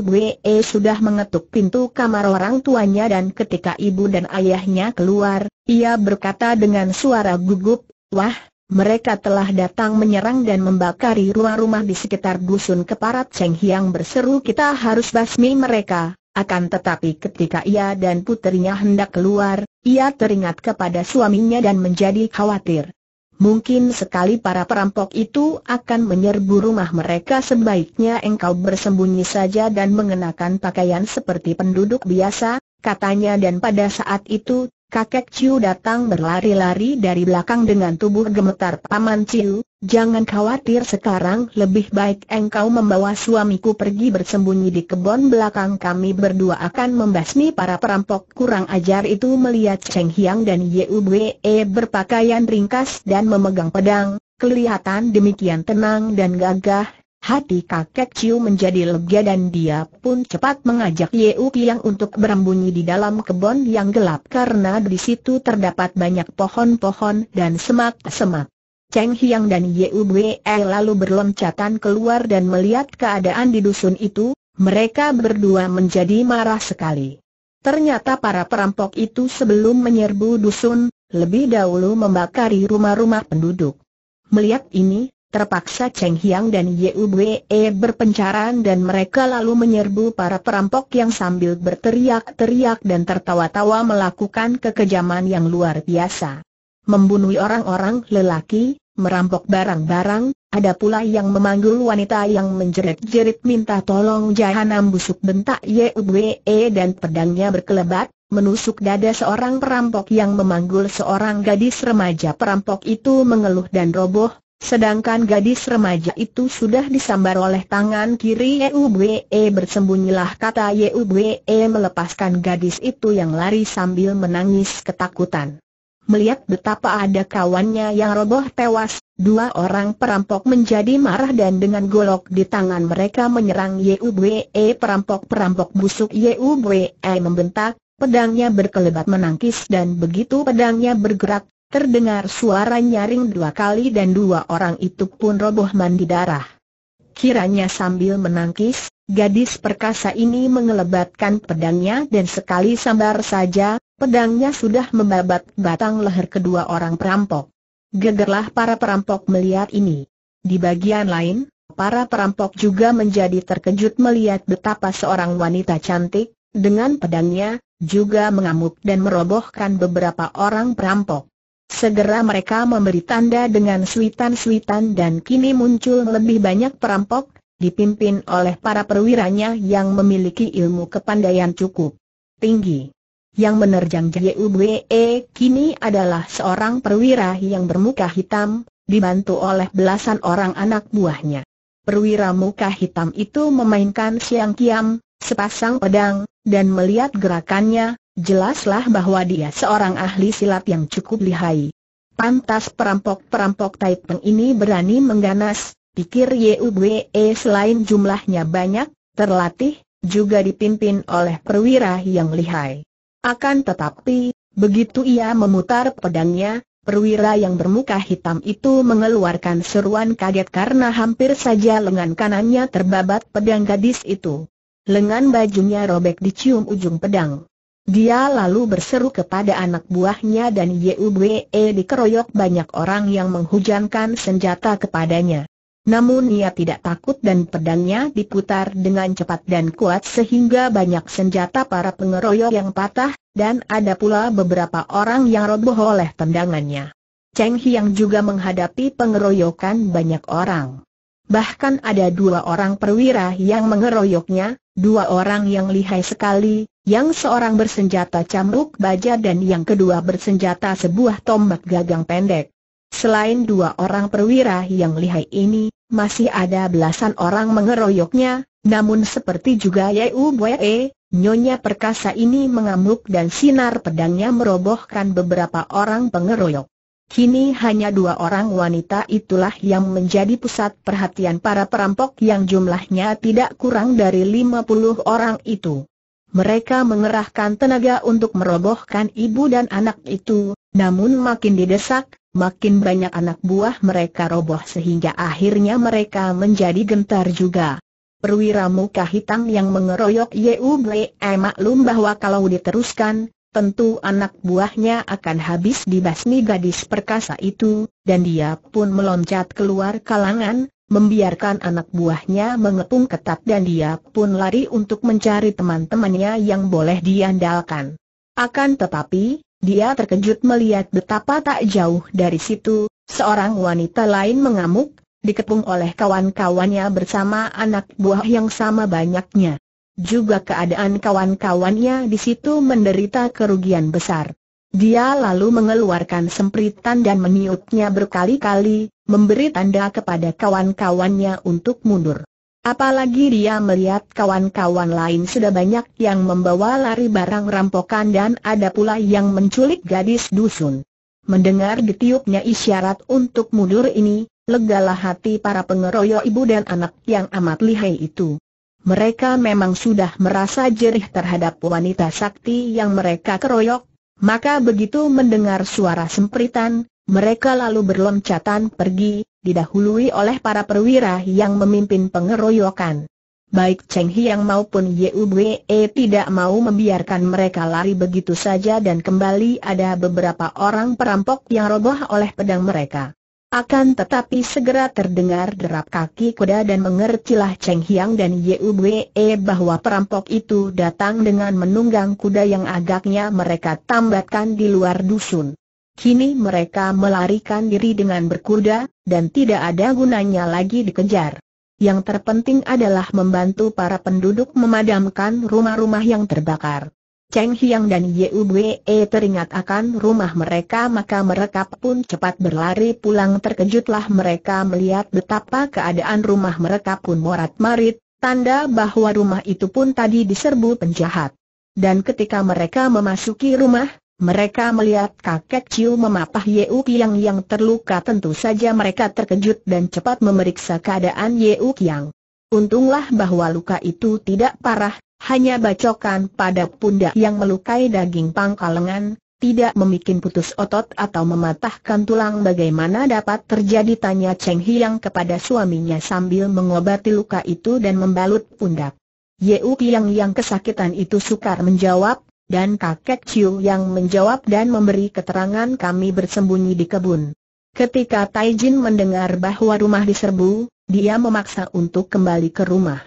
S1: sudah mengetuk pintu kamar orang tuanya dan ketika ibu dan ayahnya keluar, ia berkata dengan suara gugup, Wah, mereka telah datang menyerang dan membakari rumah-rumah di sekitar dusun keparat Cheng Hiang berseru kita harus basmi mereka. Akan tetapi ketika ia dan putrinya hendak keluar, ia teringat kepada suaminya dan menjadi khawatir. Mungkin sekali para perampok itu akan menyerbu rumah mereka sebaiknya engkau bersembunyi saja dan mengenakan pakaian seperti penduduk biasa, katanya dan pada saat itu, kakek Ciu datang berlari-lari dari belakang dengan tubuh gemetar Paman Ciu, jangan khawatir sekarang lebih baik engkau membawa suamiku pergi bersembunyi di kebun belakang kami berdua akan membasmi para perampok kurang ajar itu melihat Cheng Hiang dan Ye Yue berpakaian ringkas dan memegang pedang, kelihatan demikian tenang dan gagah, Hati kakek Ciu menjadi lega dan dia pun cepat mengajak Yeuk Piang untuk berembunyi di dalam kebun yang gelap karena di situ terdapat banyak pohon-pohon dan semak-semak. Cheng Hiang dan Yeuk Bwe lalu berloncatan keluar dan melihat keadaan di dusun itu, mereka berdua menjadi marah sekali. Ternyata para perampok itu sebelum menyerbu dusun, lebih dahulu membakari rumah-rumah penduduk. Melihat ini, Terpaksa Cheng Hiang dan Ye Ubwe berpencaran dan mereka lalu menyerbu para perampok yang sambil berteriak-teriak dan tertawa-tawa melakukan kekejaman yang luar biasa. Membunuh orang-orang lelaki, merampok barang-barang, ada pula yang memanggul wanita yang menjerit-jerit minta tolong jahanam busuk bentak Yue dan pedangnya berkelebat, menusuk dada seorang perampok yang memanggul seorang gadis remaja perampok itu mengeluh dan roboh, Sedangkan gadis remaja itu sudah disambar oleh tangan kiri Yubwe e, bersembunyilah kata Yubwe e, melepaskan gadis itu yang lari sambil menangis ketakutan. Melihat betapa ada kawannya yang roboh tewas, dua orang perampok menjadi marah dan dengan golok di tangan mereka menyerang Yubwe perampok-perampok busuk Yubwe e, membentak, pedangnya berkelebat menangkis dan begitu pedangnya bergerak, Terdengar suara nyaring dua kali dan dua orang itu pun roboh mandi darah. Kiranya sambil menangkis, gadis perkasa ini mengelebatkan pedangnya dan sekali sambar saja, pedangnya sudah membabat batang leher kedua orang perampok. Gegerlah para perampok melihat ini. Di bagian lain, para perampok juga menjadi terkejut melihat betapa seorang wanita cantik, dengan pedangnya, juga mengamuk dan merobohkan beberapa orang perampok. Segera mereka memberi tanda dengan suitan-suitan dan kini muncul lebih banyak perampok, dipimpin oleh para perwiranya yang memiliki ilmu kepandaian cukup tinggi. Yang menerjang JUBE kini adalah seorang perwira yang bermuka hitam, dibantu oleh belasan orang anak buahnya. Perwira muka hitam itu memainkan siang kiam, sepasang pedang, dan melihat gerakannya, Jelaslah bahwa dia seorang ahli silat yang cukup lihai. Pantas perampok-perampok Taipeng ini berani mengganas, pikir Yue eh, selain jumlahnya banyak, terlatih, juga dipimpin oleh perwira yang lihai. Akan tetapi, begitu ia memutar pedangnya, perwira yang bermuka hitam itu mengeluarkan seruan kaget karena hampir saja lengan kanannya terbabat pedang gadis itu. Lengan bajunya robek dicium ujung pedang. Dia lalu berseru kepada anak buahnya dan Yue dikeroyok banyak orang yang menghujankan senjata kepadanya. Namun ia tidak takut dan pedangnya diputar dengan cepat dan kuat sehingga banyak senjata para pengeroyok yang patah, dan ada pula beberapa orang yang roboh oleh tendangannya. Cheng Hiang juga menghadapi pengeroyokan banyak orang. Bahkan ada dua orang perwira yang mengeroyoknya, dua orang yang lihai sekali, yang seorang bersenjata cambuk baja dan yang kedua bersenjata sebuah tombak gagang pendek. Selain dua orang perwira yang lihai ini, masih ada belasan orang mengeroyoknya, namun seperti juga Yeu Boye, Nyonya perkasa ini mengamuk dan sinar pedangnya merobohkan beberapa orang pengeroyok. Kini hanya dua orang wanita itulah yang menjadi pusat perhatian para perampok yang jumlahnya tidak kurang dari 50 orang itu mereka mengerahkan tenaga untuk merobohkan ibu dan anak itu, namun makin didesak, makin banyak anak buah mereka roboh sehingga akhirnya mereka menjadi gentar juga. Perwira muka hitam yang mengeroyok Yube eh, maklum bahwa kalau diteruskan, tentu anak buahnya akan habis dibasmi gadis perkasa itu, dan dia pun meloncat keluar kalangan, membiarkan anak buahnya mengepung ketat dan dia pun lari untuk mencari teman-temannya yang boleh diandalkan. Akan tetapi, dia terkejut melihat betapa tak jauh dari situ, seorang wanita lain mengamuk, dikepung oleh kawan-kawannya bersama anak buah yang sama banyaknya. Juga keadaan kawan-kawannya di situ menderita kerugian besar. Dia lalu mengeluarkan sempritan dan meniupnya berkali-kali, memberi tanda kepada kawan-kawannya untuk mundur. Apalagi dia melihat kawan-kawan lain sudah banyak yang membawa lari barang rampokan dan ada pula yang menculik gadis dusun. Mendengar ditiupnya isyarat untuk mundur ini, legalah hati para pengeroyok ibu dan anak yang amat lihai itu. Mereka memang sudah merasa jerih terhadap wanita sakti yang mereka keroyok, maka begitu mendengar suara sempritan, mereka lalu berloncatan pergi, didahului oleh para perwira yang memimpin pengeroyokan. Baik Cheng Hiang maupun Yue tidak mau membiarkan mereka lari begitu saja dan kembali ada beberapa orang perampok yang roboh oleh pedang mereka. Akan tetapi segera terdengar derap kaki kuda dan mengertilah Cheng Hiang dan Ye Yue e bahwa perampok itu datang dengan menunggang kuda yang agaknya mereka tambatkan di luar dusun. Kini mereka melarikan diri dengan berkuda, dan tidak ada gunanya lagi dikejar. Yang terpenting adalah membantu para penduduk memadamkan rumah-rumah yang terbakar. Cheng Hiang dan Ye Bwe teringat akan rumah mereka maka mereka pun cepat berlari pulang terkejutlah mereka melihat betapa keadaan rumah mereka pun morat-marit, tanda bahwa rumah itu pun tadi diserbu penjahat. Dan ketika mereka memasuki rumah, mereka melihat kakek Chiu memapah Yeu Kiang yang terluka tentu saja mereka terkejut dan cepat memeriksa keadaan Yeu Kiang. Untunglah bahwa luka itu tidak parah, hanya bacokan pada pundak yang melukai daging pangkal lengan, tidak memikin putus otot atau mematahkan tulang bagaimana dapat terjadi tanya Cheng Hiang kepada suaminya sambil mengobati luka itu dan membalut pundak. Yeu Piang yang kesakitan itu sukar menjawab, dan kakek Chiu yang menjawab dan memberi keterangan kami bersembunyi di kebun. Ketika Taijin mendengar bahwa rumah diserbu, dia memaksa untuk kembali ke rumah.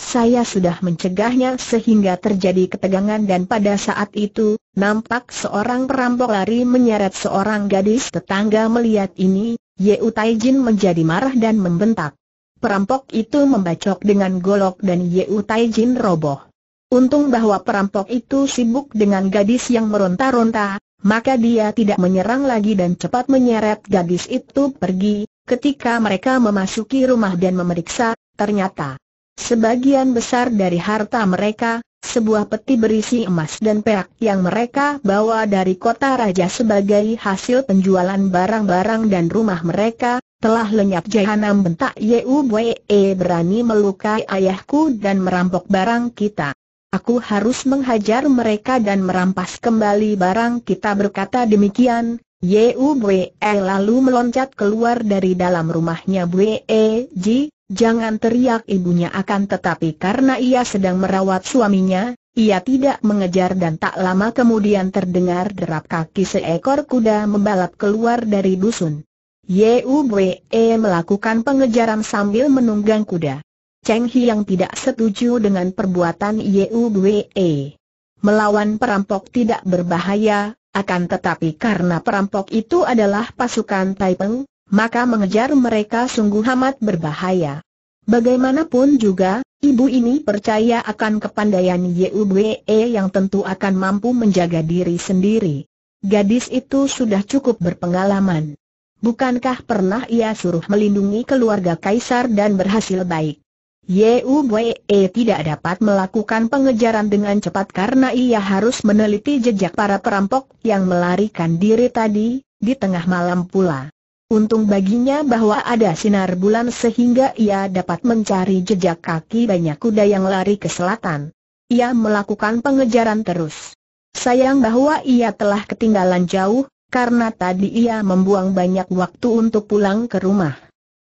S1: Saya sudah mencegahnya sehingga terjadi ketegangan dan pada saat itu, nampak seorang perampok lari menyeret seorang gadis tetangga melihat ini, Yeu Taijin menjadi marah dan membentak. Perampok itu membacok dengan golok dan Yeu Taijin roboh. Untung bahwa perampok itu sibuk dengan gadis yang meronta-ronta, maka dia tidak menyerang lagi dan cepat menyeret gadis itu pergi, Ketika mereka memasuki rumah dan memeriksa, ternyata sebagian besar dari harta mereka, sebuah peti berisi emas dan perak yang mereka bawa dari kota raja sebagai hasil penjualan barang-barang dan rumah mereka, telah lenyap jahanam bentak Yue eh, berani melukai ayahku dan merampok barang kita. Aku harus menghajar mereka dan merampas kembali barang kita berkata demikian, Yu Bwe eh, lalu meloncat keluar dari dalam rumahnya Bwe eh, Ji, jangan teriak ibunya akan tetapi karena ia sedang merawat suaminya, ia tidak mengejar dan tak lama kemudian terdengar derap kaki seekor kuda membalap keluar dari dusun. Yu Bwe eh, melakukan pengejaran sambil menunggang kuda. Cheng Hi yang tidak setuju dengan perbuatan Yu Bwe. Melawan perampok tidak berbahaya, akan tetapi karena perampok itu adalah pasukan Taipeng, maka mengejar mereka sungguh amat berbahaya. Bagaimanapun juga, ibu ini percaya akan kepandaian Yue yang tentu akan mampu menjaga diri sendiri. Gadis itu sudah cukup berpengalaman. Bukankah pernah ia suruh melindungi keluarga kaisar dan berhasil baik? Yue e, tidak dapat melakukan pengejaran dengan cepat karena ia harus meneliti jejak para perampok yang melarikan diri tadi, di tengah malam pula. Untung baginya bahwa ada sinar bulan sehingga ia dapat mencari jejak kaki banyak kuda yang lari ke selatan. Ia melakukan pengejaran terus. Sayang bahwa ia telah ketinggalan jauh, karena tadi ia membuang banyak waktu untuk pulang ke rumah.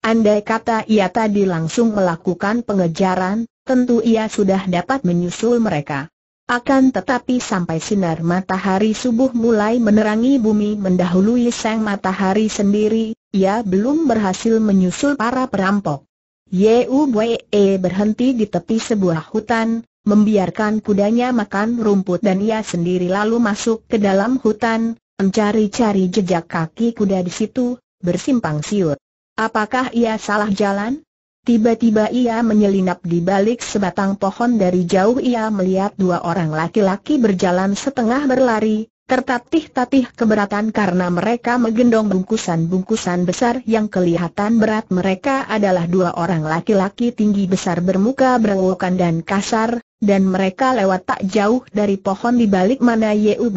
S1: Andai kata ia tadi langsung melakukan pengejaran, tentu ia sudah dapat menyusul mereka. Akan tetapi sampai sinar matahari subuh mulai menerangi bumi mendahului sang matahari sendiri, ia belum berhasil menyusul para perampok. Yue e berhenti di tepi sebuah hutan, membiarkan kudanya makan rumput dan ia sendiri lalu masuk ke dalam hutan, mencari-cari jejak kaki kuda di situ, bersimpang siur. Apakah ia salah jalan? Tiba-tiba ia menyelinap di balik sebatang pohon dari jauh ia melihat dua orang laki-laki berjalan setengah berlari, tertatih-tatih keberatan karena mereka menggendong bungkusan-bungkusan besar yang kelihatan berat mereka adalah dua orang laki-laki tinggi besar bermuka berewokan dan kasar, dan mereka lewat tak jauh dari pohon di balik mana Yue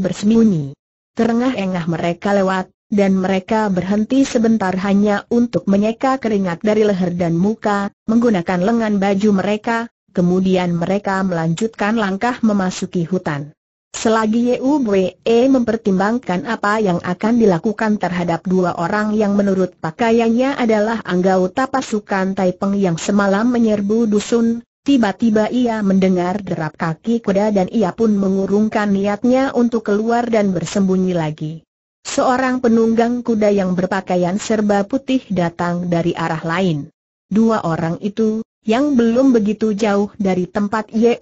S1: bersembunyi. Terengah-engah mereka lewat, dan mereka berhenti sebentar hanya untuk menyeka keringat dari leher dan muka, menggunakan lengan baju mereka, kemudian mereka melanjutkan langkah memasuki hutan. Selagi Yue mempertimbangkan apa yang akan dilakukan terhadap dua orang yang menurut pakaiannya adalah anggota pasukan Taipeng yang semalam menyerbu dusun, tiba-tiba ia mendengar derap kaki kuda dan ia pun mengurungkan niatnya untuk keluar dan bersembunyi lagi. Seorang penunggang kuda yang berpakaian serba putih datang dari arah lain. Dua orang itu, yang belum begitu jauh dari tempat Yue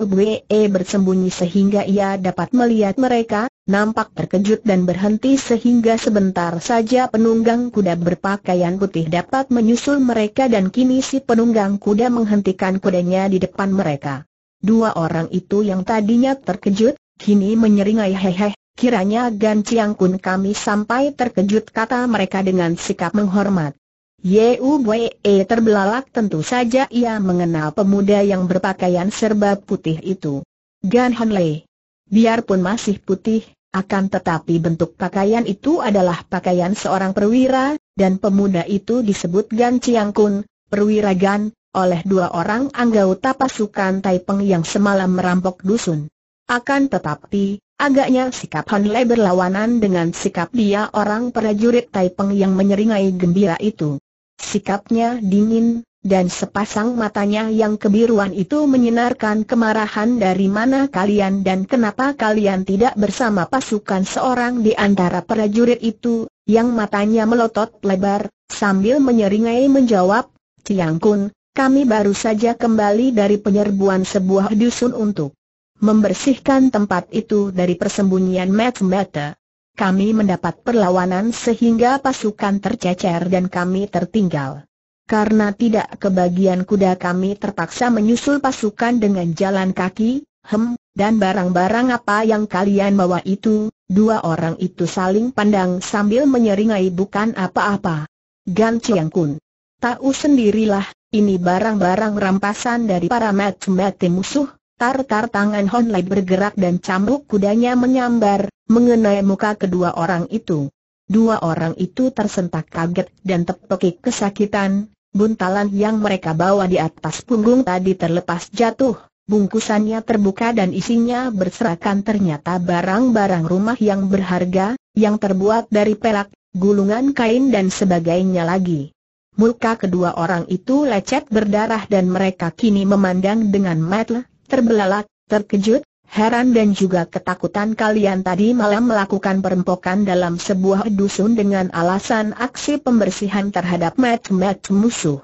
S1: bersembunyi sehingga ia dapat melihat mereka, nampak terkejut dan berhenti sehingga sebentar saja penunggang kuda berpakaian putih dapat menyusul mereka dan kini si penunggang kuda menghentikan kudanya di depan mereka. Dua orang itu yang tadinya terkejut, kini menyeringai hehehe, Kiranya Gan Chiang Kun kami sampai terkejut kata mereka dengan sikap menghormat. Yeu Wei terbelalak tentu saja ia mengenal pemuda yang berpakaian serba putih itu. Gan Han Lei. Biarpun masih putih, akan tetapi bentuk pakaian itu adalah pakaian seorang perwira, dan pemuda itu disebut Gan Chiang Kun, perwira Gan, oleh dua orang anggota pasukan Taipeng yang semalam merampok dusun. Akan tetapi, Agaknya sikap Han Lei berlawanan dengan sikap dia orang prajurit Taipeng yang menyeringai gembira itu. Sikapnya dingin, dan sepasang matanya yang kebiruan itu menyinarkan kemarahan dari mana kalian dan kenapa kalian tidak bersama pasukan seorang di antara prajurit itu, yang matanya melotot lebar, sambil menyeringai menjawab, Tiang Kun, kami baru saja kembali dari penyerbuan sebuah dusun untuk membersihkan tempat itu dari persembunyian Mat Mata. Kami mendapat perlawanan sehingga pasukan tercecer dan kami tertinggal. Karena tidak kebagian kuda kami terpaksa menyusul pasukan dengan jalan kaki, hem, dan barang-barang apa yang kalian bawa itu, dua orang itu saling pandang sambil menyeringai bukan apa-apa. Gan Chiang Kun. Tahu sendirilah, ini barang-barang rampasan dari para mat-mati musuh, Tartar tangan Honlai bergerak dan cambuk kudanya menyambar, mengenai muka kedua orang itu. Dua orang itu tersentak kaget dan tepekik kesakitan, buntalan yang mereka bawa di atas punggung tadi terlepas jatuh, bungkusannya terbuka dan isinya berserakan ternyata barang-barang rumah yang berharga, yang terbuat dari perak, gulungan kain dan sebagainya lagi. Muka kedua orang itu lecet berdarah dan mereka kini memandang dengan mata terbelalak, terkejut, heran dan juga ketakutan kalian tadi malam melakukan perempokan dalam sebuah dusun dengan alasan aksi pembersihan terhadap mat-mat musuh.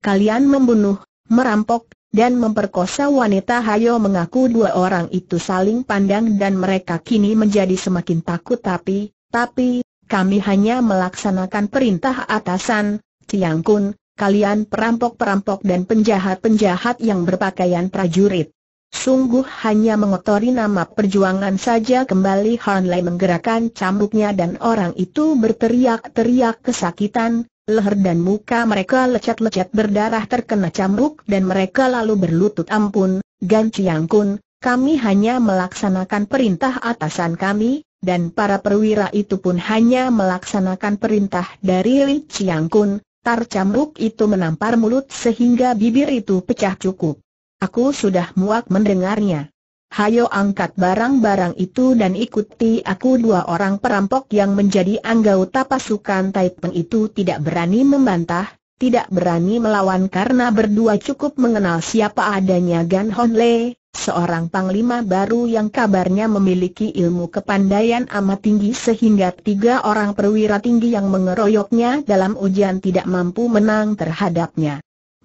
S1: Kalian membunuh, merampok, dan memperkosa wanita Hayo mengaku dua orang itu saling pandang dan mereka kini menjadi semakin takut tapi, tapi, kami hanya melaksanakan perintah atasan, Tiang Kun, kalian perampok-perampok dan penjahat-penjahat yang berpakaian prajurit. Sungguh hanya mengotori nama perjuangan saja kembali Han Lei menggerakkan cambuknya dan orang itu berteriak-teriak kesakitan, leher dan muka mereka lecet-lecet berdarah terkena cambuk dan mereka lalu berlutut ampun, Gan Chiang Kun, kami hanya melaksanakan perintah atasan kami, dan para perwira itu pun hanya melaksanakan perintah dari Li Chiang Kun, tar cambuk itu menampar mulut sehingga bibir itu pecah cukup. Aku sudah muak mendengarnya. Hayo angkat barang-barang itu dan ikuti aku dua orang perampok yang menjadi anggota pasukan Taipeng itu tidak berani membantah, tidak berani melawan karena berdua cukup mengenal siapa adanya Gan Hon Le, seorang panglima baru yang kabarnya memiliki ilmu kepandaian amat tinggi sehingga tiga orang perwira tinggi yang mengeroyoknya dalam ujian tidak mampu menang terhadapnya.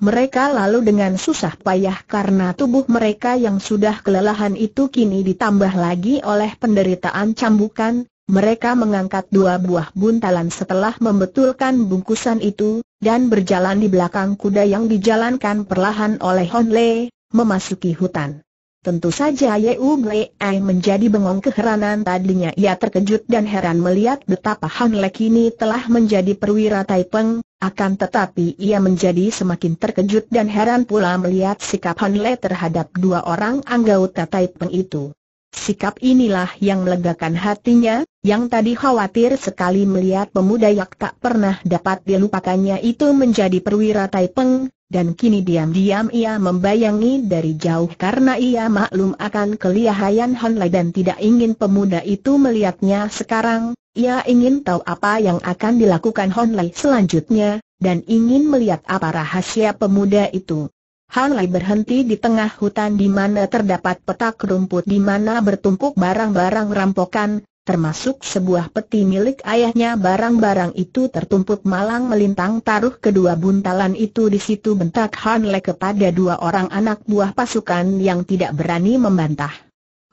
S1: Mereka lalu dengan susah payah karena tubuh mereka yang sudah kelelahan itu kini ditambah lagi oleh penderitaan cambukan, mereka mengangkat dua buah buntalan setelah membetulkan bungkusan itu, dan berjalan di belakang kuda yang dijalankan perlahan oleh Hon Le, memasuki hutan. Tentu saja Yu Blei menjadi bengong keheranan tadinya ia terkejut dan heran melihat betapa Han Le kini telah menjadi perwira Taipeng, akan tetapi ia menjadi semakin terkejut dan heran pula melihat sikap Han Le terhadap dua orang anggota Taipeng itu. Sikap inilah yang melegakan hatinya, yang tadi khawatir sekali melihat pemuda yang tak pernah dapat dilupakannya itu menjadi perwira Taipeng, dan kini diam-diam ia membayangi dari jauh karena ia maklum akan kelihayan Han Lai dan tidak ingin pemuda itu melihatnya sekarang, ia ingin tahu apa yang akan dilakukan Han Lai selanjutnya, dan ingin melihat apa rahasia pemuda itu. Han Lai berhenti di tengah hutan di mana terdapat petak rumput di mana bertumpuk barang-barang rampokan, termasuk sebuah peti milik ayahnya barang-barang itu tertumpuk malang melintang taruh kedua buntalan itu di situ bentak Han kepada dua orang anak buah pasukan yang tidak berani membantah.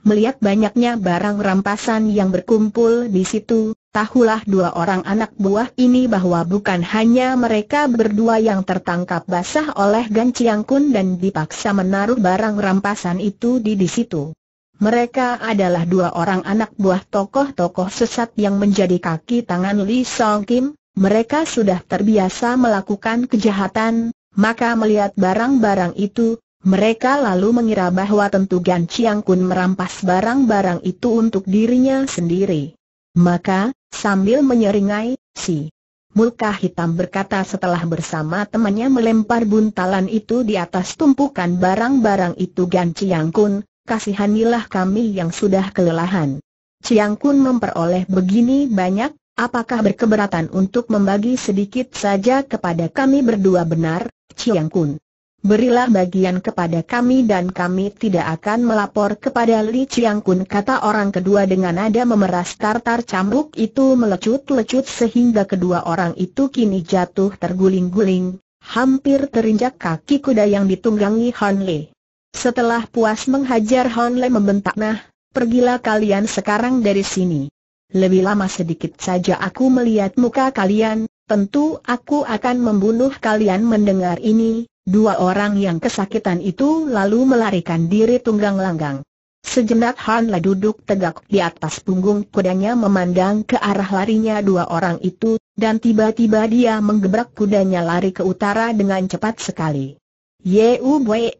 S1: Melihat banyaknya barang rampasan yang berkumpul di situ, tahulah dua orang anak buah ini bahwa bukan hanya mereka berdua yang tertangkap basah oleh Gan Chiang Kun dan dipaksa menaruh barang rampasan itu di di situ. Mereka adalah dua orang anak buah tokoh-tokoh sesat yang menjadi kaki tangan Li Song Kim, mereka sudah terbiasa melakukan kejahatan, maka melihat barang-barang itu, mereka lalu mengira bahwa tentu Gan Chiang Kun merampas barang-barang itu untuk dirinya sendiri. Maka, sambil menyeringai, si Mulka hitam berkata setelah bersama temannya melempar buntalan itu di atas tumpukan barang-barang itu Gan Chiang Kun, kasihanilah kami yang sudah kelelahan. Ciang Kun memperoleh begini banyak, apakah berkeberatan untuk membagi sedikit saja kepada kami berdua benar, Ciang Kun? Berilah bagian kepada kami dan kami tidak akan melapor kepada Li Chiang Kun kata orang kedua dengan nada memeras tartar cambuk itu melecut-lecut sehingga kedua orang itu kini jatuh terguling-guling, hampir terinjak kaki kuda yang ditunggangi Han Li. Setelah puas menghajar Hon Le membentak nah, pergilah kalian sekarang dari sini. Lebih lama sedikit saja aku melihat muka kalian, tentu aku akan membunuh kalian mendengar ini, dua orang yang kesakitan itu lalu melarikan diri tunggang langgang. Sejenak Han Le duduk tegak di atas punggung kudanya memandang ke arah larinya dua orang itu, dan tiba-tiba dia menggebrak kudanya lari ke utara dengan cepat sekali. Yue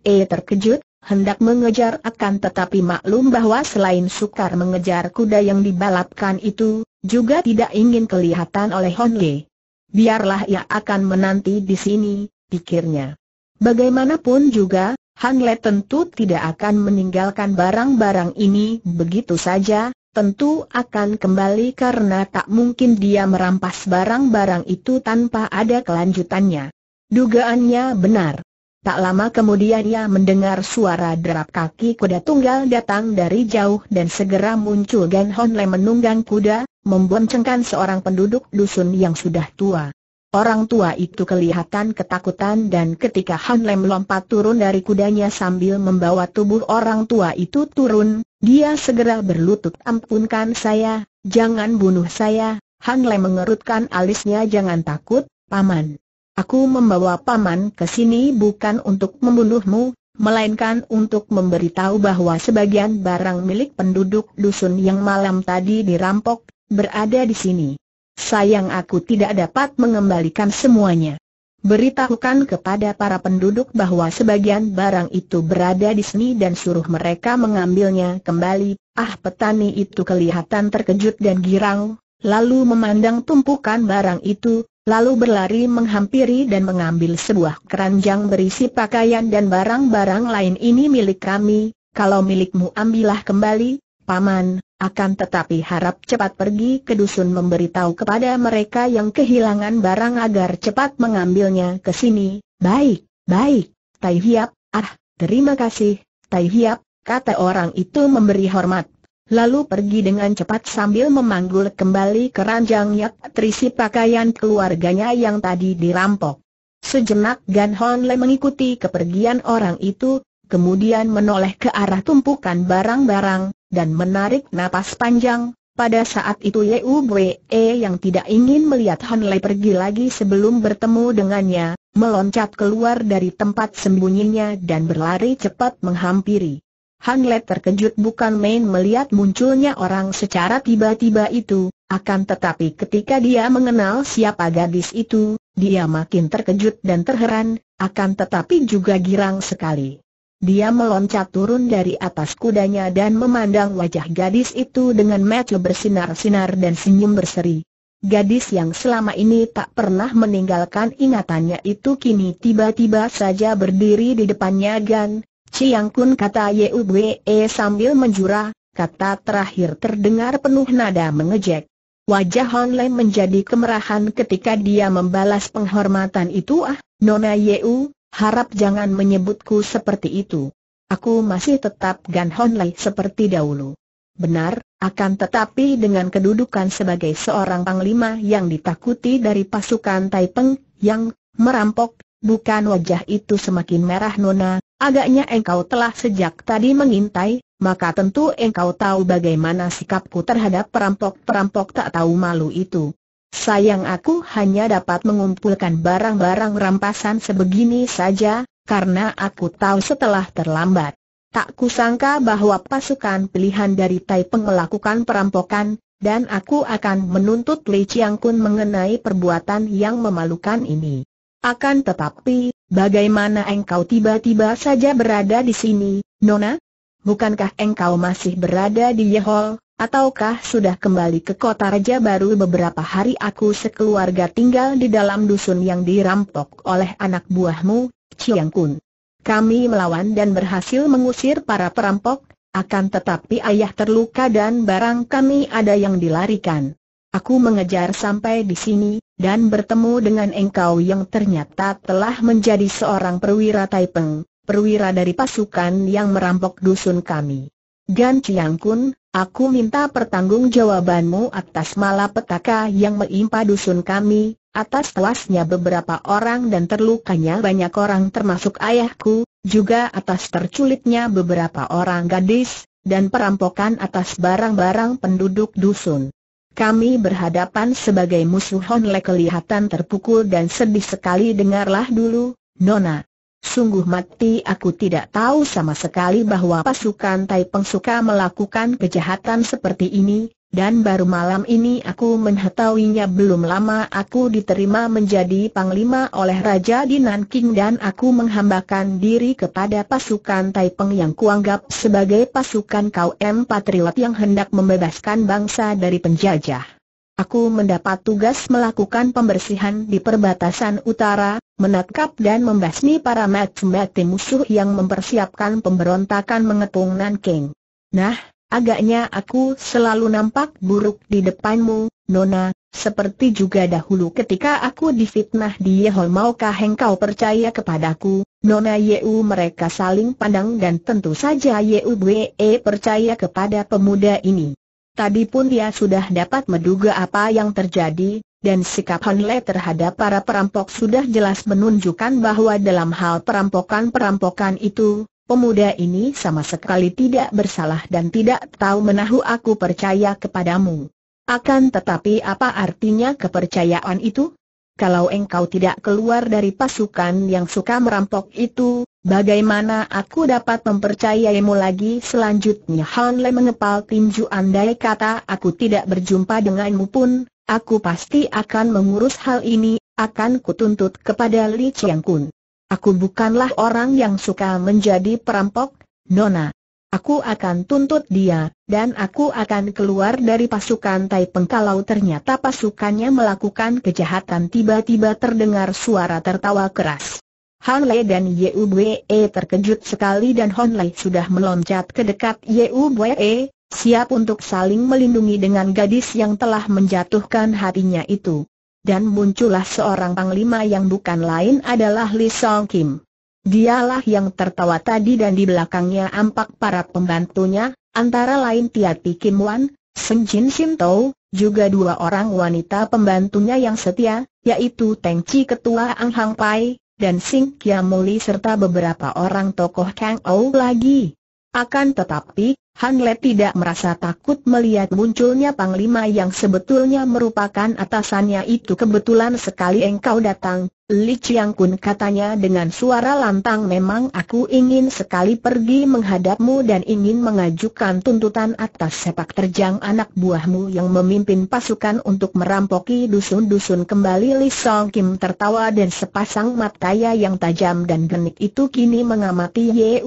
S1: e terkejut, hendak mengejar akan tetapi maklum bahwa selain sukar mengejar kuda yang dibalapkan itu, juga tidak ingin kelihatan oleh Hon Ye. Biarlah ia akan menanti di sini, pikirnya. Bagaimanapun juga, Han Le tentu tidak akan meninggalkan barang-barang ini begitu saja, tentu akan kembali karena tak mungkin dia merampas barang-barang itu tanpa ada kelanjutannya. Dugaannya benar. Tak lama kemudian ia mendengar suara derap kaki kuda tunggal datang dari jauh dan segera muncul Gan Honle menunggang kuda, memboncengkan seorang penduduk dusun yang sudah tua. Orang tua itu kelihatan ketakutan dan ketika Le melompat turun dari kudanya sambil membawa tubuh orang tua itu turun, dia segera berlutut ampunkan saya, jangan bunuh saya, Le mengerutkan alisnya jangan takut, paman. Aku membawa paman ke sini bukan untuk membunuhmu, melainkan untuk memberitahu bahwa sebagian barang milik penduduk dusun yang malam tadi dirampok, berada di sini. Sayang aku tidak dapat mengembalikan semuanya. Beritahukan kepada para penduduk bahwa sebagian barang itu berada di sini dan suruh mereka mengambilnya kembali. Ah petani itu kelihatan terkejut dan girang, lalu memandang tumpukan barang itu, lalu berlari menghampiri dan mengambil sebuah keranjang berisi pakaian dan barang-barang lain ini milik kami, kalau milikmu ambillah kembali, Paman, akan tetapi harap cepat pergi ke dusun memberitahu kepada mereka yang kehilangan barang agar cepat mengambilnya ke sini. Baik, baik, Tai Hiap, ah, terima kasih, Tai Hiap, kata orang itu memberi hormat lalu pergi dengan cepat sambil memanggul kembali keranjangnya terisi pakaian keluarganya yang tadi dirampok. Sejenak Gan Hon Le mengikuti kepergian orang itu, kemudian menoleh ke arah tumpukan barang-barang, dan menarik napas panjang. Pada saat itu Yue e yang tidak ingin melihat Hon Lei pergi lagi sebelum bertemu dengannya, meloncat keluar dari tempat sembunyinya dan berlari cepat menghampiri. Hanlet terkejut bukan main melihat munculnya orang secara tiba-tiba itu, akan tetapi ketika dia mengenal siapa gadis itu, dia makin terkejut dan terheran, akan tetapi juga girang sekali. Dia meloncat turun dari atas kudanya dan memandang wajah gadis itu dengan mata bersinar-sinar dan senyum berseri. Gadis yang selama ini tak pernah meninggalkan ingatannya itu kini tiba-tiba saja berdiri di depannya Gan, Chiang Kun kata Yue e, sambil menjura, kata terakhir terdengar penuh nada mengejek. Wajah Hon Lei menjadi kemerahan ketika dia membalas penghormatan itu ah, Nona Yeu, harap jangan menyebutku seperti itu. Aku masih tetap Gan Hon Lei seperti dahulu. Benar, akan tetapi dengan kedudukan sebagai seorang panglima yang ditakuti dari pasukan Taipeng, yang merampok, bukan wajah itu semakin merah Nona, Agaknya engkau telah sejak tadi mengintai, maka tentu engkau tahu bagaimana sikapku terhadap perampok-perampok tak tahu malu itu. Sayang aku hanya dapat mengumpulkan barang-barang rampasan sebegini saja, karena aku tahu setelah terlambat. Tak kusangka bahwa pasukan pilihan dari Peng melakukan perampokan, dan aku akan menuntut Li Chiang Kun mengenai perbuatan yang memalukan ini. Akan tetapi, Bagaimana engkau tiba-tiba saja berada di sini, Nona? Bukankah engkau masih berada di Yehol, ataukah sudah kembali ke kota raja baru beberapa hari aku sekeluarga tinggal di dalam dusun yang dirampok oleh anak buahmu, Chiang Kun. Kami melawan dan berhasil mengusir para perampok, akan tetapi ayah terluka dan barang kami ada yang dilarikan. Aku mengejar sampai di sini, dan bertemu dengan engkau yang ternyata telah menjadi seorang perwira Taipeng, perwira dari pasukan yang merampok dusun kami. Gan Chiang Kun, aku minta pertanggungjawabanmu atas malapetaka yang menimpa dusun kami, atas tewasnya beberapa orang dan terlukanya banyak orang termasuk ayahku, juga atas terculitnya beberapa orang gadis, dan perampokan atas barang-barang penduduk dusun. Kami berhadapan sebagai musuh Honle kelihatan terpukul dan sedih sekali dengarlah dulu, Nona. Sungguh mati aku tidak tahu sama sekali bahwa pasukan Tai Pengsuka melakukan kejahatan seperti ini, dan baru malam ini aku mengetahuinya belum lama aku diterima menjadi panglima oleh Raja di Nanking dan aku menghambakan diri kepada pasukan Taipeng yang kuanggap sebagai pasukan KM Patriot yang hendak membebaskan bangsa dari penjajah. Aku mendapat tugas melakukan pembersihan di perbatasan utara, menangkap dan membasmi para macam-macam musuh yang mempersiapkan pemberontakan mengepung Nanking. Nah, Agaknya aku selalu nampak buruk di depanmu, Nona, seperti juga dahulu ketika aku difitnah di Yehol maukah engkau percaya kepadaku, Nona Yeu mereka saling pandang dan tentu saja Yeu Bwe percaya kepada pemuda ini. Tadi pun dia sudah dapat menduga apa yang terjadi, dan sikap Hanle terhadap para perampok sudah jelas menunjukkan bahwa dalam hal perampokan-perampokan itu, Pemuda ini sama sekali tidak bersalah dan tidak tahu menahu aku percaya kepadamu. Akan tetapi apa artinya kepercayaan itu? Kalau engkau tidak keluar dari pasukan yang suka merampok itu, bagaimana aku dapat mempercayaimu lagi? Selanjutnya Han Le mengepal tinju andai kata aku tidak berjumpa denganmu pun, aku pasti akan mengurus hal ini, akan kutuntut kepada Li Chiang Kun. Aku bukanlah orang yang suka menjadi perampok, Nona. Aku akan tuntut dia, dan aku akan keluar dari pasukan Taipeng kalau ternyata pasukannya melakukan kejahatan tiba-tiba terdengar suara tertawa keras. Han Lei dan Bwe e terkejut sekali dan Han Lei sudah meloncat ke dekat Bwe, e, siap untuk saling melindungi dengan gadis yang telah menjatuhkan hatinya itu dan muncullah seorang panglima yang bukan lain adalah Lee Song Kim. Dialah yang tertawa tadi dan di belakangnya ampak para pembantunya, antara lain Tiati Kim Wan, Sen Jin Sim Tau, juga dua orang wanita pembantunya yang setia, yaitu Teng Chi Ketua Ang Hang Pai, dan Sing Kiamuli serta beberapa orang tokoh Kang Ou lagi. Akan tetapi, Han Le tidak merasa takut melihat munculnya Panglima yang sebetulnya merupakan atasannya itu kebetulan sekali engkau datang, Li Chiang Kun katanya dengan suara lantang memang aku ingin sekali pergi menghadapmu dan ingin mengajukan tuntutan atas sepak terjang anak buahmu yang memimpin pasukan untuk merampoki dusun-dusun kembali Li Song Kim tertawa dan sepasang matanya yang tajam dan genik itu kini mengamati Ye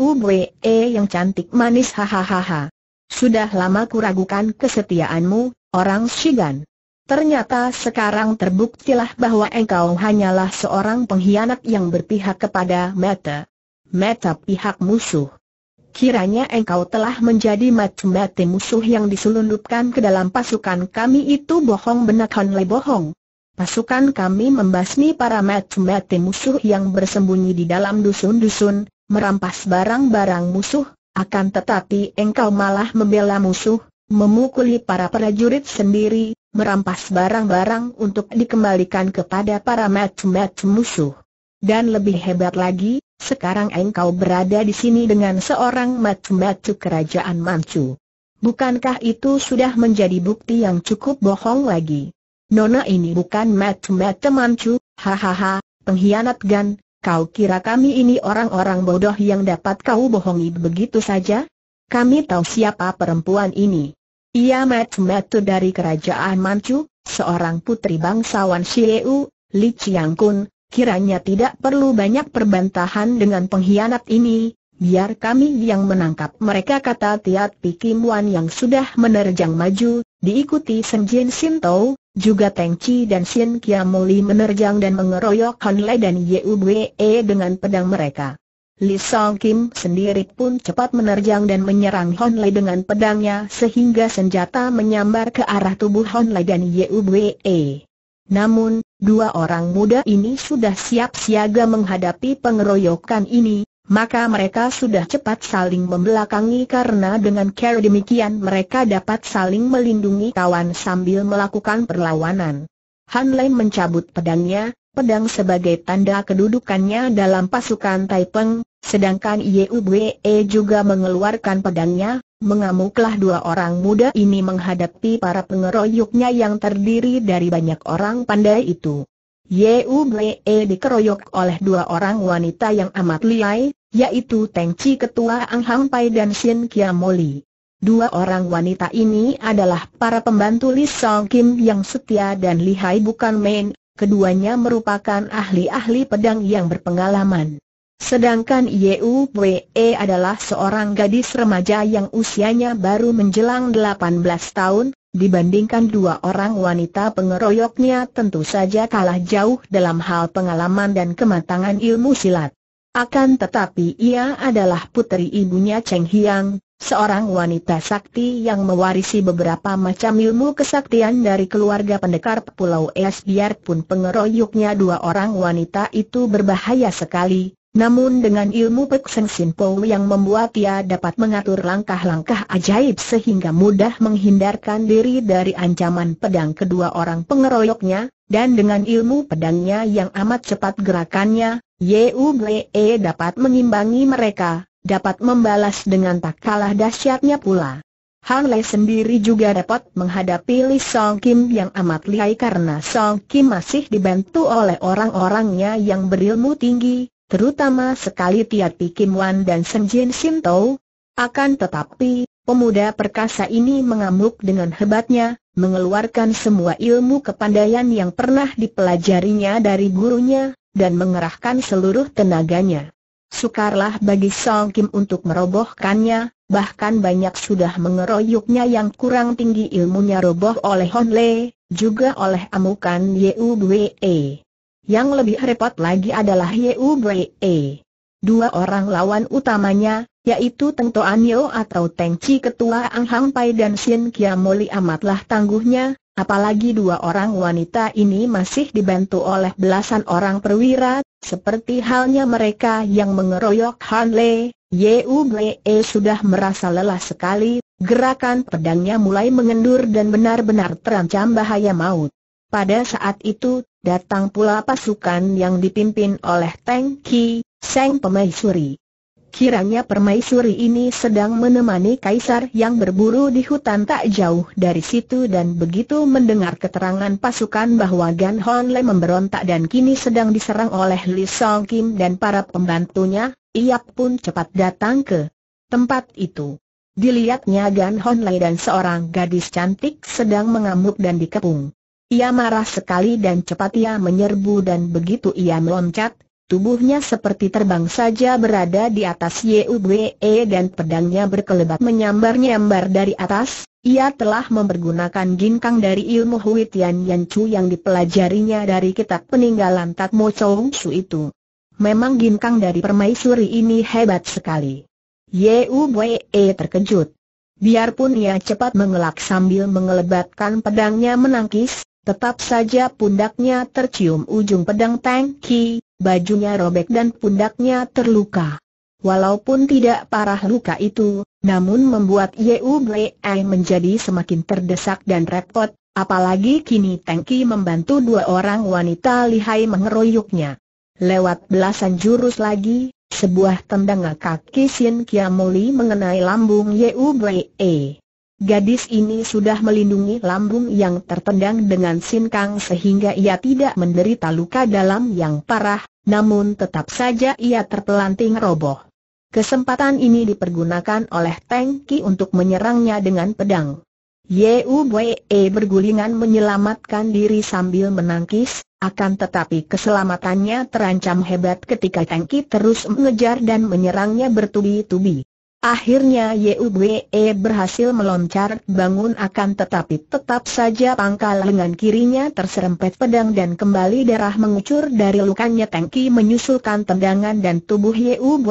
S1: E yang cantik manis hahaha. Sudah lama kuragukan kesetiaanmu, orang Shigan. Ternyata sekarang terbuktilah bahwa engkau hanyalah seorang pengkhianat yang berpihak kepada Meta. Meta pihak musuh. Kiranya engkau telah menjadi mati-mati musuh yang diselundupkan ke dalam pasukan kami itu bohong benak Hanle bohong. Pasukan kami membasmi para mati-mati musuh yang bersembunyi di dalam dusun-dusun, merampas barang-barang musuh, akan tetapi engkau malah membela musuh, memukuli para prajurit sendiri, merampas barang-barang untuk dikembalikan kepada para macam-macam musuh. Dan lebih hebat lagi, sekarang engkau berada di sini dengan seorang macam-macam kerajaan Manchu. Bukankah itu sudah menjadi bukti yang cukup bohong lagi? Nona ini bukan macam-macam Manchu, hahaha, pengkhianat gan, kau kira kami ini orang-orang bodoh yang dapat kau bohongi begitu saja? Kami tahu siapa perempuan ini. Ia matu-matu dari kerajaan Manchu, seorang putri bangsawan Xieu, Li Chiang Kun, kiranya tidak perlu banyak perbantahan dengan pengkhianat ini, biar kami yang menangkap mereka kata Tiat Pikim Wan yang sudah menerjang maju, diikuti Sen Jin Sin Tau, juga Teng Chi dan Sin Kiamuli menerjang dan mengeroyok Han Lai dan Yue dengan pedang mereka. Li Song Kim sendiri pun cepat menerjang dan menyerang Hon Lei dengan pedangnya sehingga senjata menyambar ke arah tubuh Hon Lei dan Yue. Namun, dua orang muda ini sudah siap siaga menghadapi pengeroyokan ini, maka mereka sudah cepat saling membelakangi karena dengan cara demikian mereka dapat saling melindungi kawan sambil melakukan perlawanan. Han Lei mencabut pedangnya, pedang sebagai tanda kedudukannya dalam pasukan Taipeng, Sedangkan Yue juga mengeluarkan pedangnya, mengamuklah dua orang muda ini menghadapi para pengeroyoknya yang terdiri dari banyak orang pandai itu. Yue dikeroyok oleh dua orang wanita yang amat liai, yaitu Teng Chi Ketua Ang Hang Pai dan Shin Moli. Dua orang wanita ini adalah para pembantu Li Song Kim yang setia dan lihai bukan main, keduanya merupakan ahli-ahli pedang yang berpengalaman. Sedangkan Yeu Wei e adalah seorang gadis remaja yang usianya baru menjelang 18 tahun, dibandingkan dua orang wanita pengeroyoknya tentu saja kalah jauh dalam hal pengalaman dan kematangan ilmu silat. Akan tetapi ia adalah putri ibunya Cheng Hiang, seorang wanita sakti yang mewarisi beberapa macam ilmu kesaktian dari keluarga pendekar Pulau Es biarpun pengeroyoknya dua orang wanita itu berbahaya sekali, namun dengan ilmu Pek Seng Sin Po yang membuat ia dapat mengatur langkah-langkah ajaib sehingga mudah menghindarkan diri dari ancaman pedang kedua orang pengeroyoknya, dan dengan ilmu pedangnya yang amat cepat gerakannya, Yue e dapat mengimbangi mereka, dapat membalas dengan tak kalah dahsyatnya pula. Han Lei sendiri juga dapat menghadapi Li Song Kim yang amat lihai karena Song Kim masih dibantu oleh orang-orangnya yang berilmu tinggi, terutama sekali Tiat Pikim Wan dan Sen Jin Akan tetapi, pemuda perkasa ini mengamuk dengan hebatnya, mengeluarkan semua ilmu kepandaian yang pernah dipelajarinya dari gurunya, dan mengerahkan seluruh tenaganya. Sukarlah bagi Song Kim untuk merobohkannya, bahkan banyak sudah mengeroyoknya yang kurang tinggi ilmunya roboh oleh Hon Le, juga oleh amukan Bwe. Yang lebih repot lagi adalah Yeu E. Dua orang lawan utamanya, yaitu Teng Toan Yeo atau Teng Chi Ketua Ang Hang Pai dan Sin Kiamoli amatlah tangguhnya, apalagi dua orang wanita ini masih dibantu oleh belasan orang perwira, seperti halnya mereka yang mengeroyok Han Le, Yeu E sudah merasa lelah sekali, gerakan pedangnya mulai mengendur dan benar-benar terancam bahaya maut. Pada saat itu, Datang pula pasukan yang dipimpin oleh Teng Ki, Seng Pemaisuri. Kiranya Permaisuri ini sedang menemani kaisar yang berburu di hutan tak jauh dari situ dan begitu mendengar keterangan pasukan bahwa Gan Hon Le memberontak dan kini sedang diserang oleh Lee Song Kim dan para pembantunya, ia pun cepat datang ke tempat itu. Dilihatnya Gan Hon Lei dan seorang gadis cantik sedang mengamuk dan dikepung. Ia marah sekali dan cepat ia menyerbu dan begitu ia meloncat, tubuhnya seperti terbang saja berada di atas Yue dan pedangnya berkelebat menyambar-nyambar dari atas. Ia telah mempergunakan ginkang dari ilmu Hui Tian Yan Chu yang dipelajarinya dari kitab peninggalan Tat Mo Chou Su itu. Memang ginkang dari permaisuri ini hebat sekali. Yue terkejut. Biarpun ia cepat mengelak sambil mengelebatkan pedangnya menangkis, Tetap saja pundaknya tercium ujung pedang Tang bajunya robek dan pundaknya terluka. Walaupun tidak parah luka itu, namun membuat Yeu Blei menjadi semakin terdesak dan repot, apalagi kini tangki membantu dua orang wanita lihai mengeroyoknya. Lewat belasan jurus lagi, sebuah tendangan kaki Sin Kiamoli mengenai lambung Yeu Blei. Gadis ini sudah melindungi lambung yang tertendang dengan sinkang sehingga ia tidak menderita luka dalam yang parah, namun tetap saja ia terpelanting roboh. Kesempatan ini dipergunakan oleh Teng untuk menyerangnya dengan pedang. Yeu Wei e bergulingan menyelamatkan diri sambil menangkis, akan tetapi keselamatannya terancam hebat ketika Tanki terus mengejar dan menyerangnya bertubi-tubi. Akhirnya Yue berhasil meloncat bangun akan tetapi tetap saja pangkal lengan kirinya terserempet pedang dan kembali darah mengucur dari lukanya tangki menyusulkan tendangan dan tubuh Yue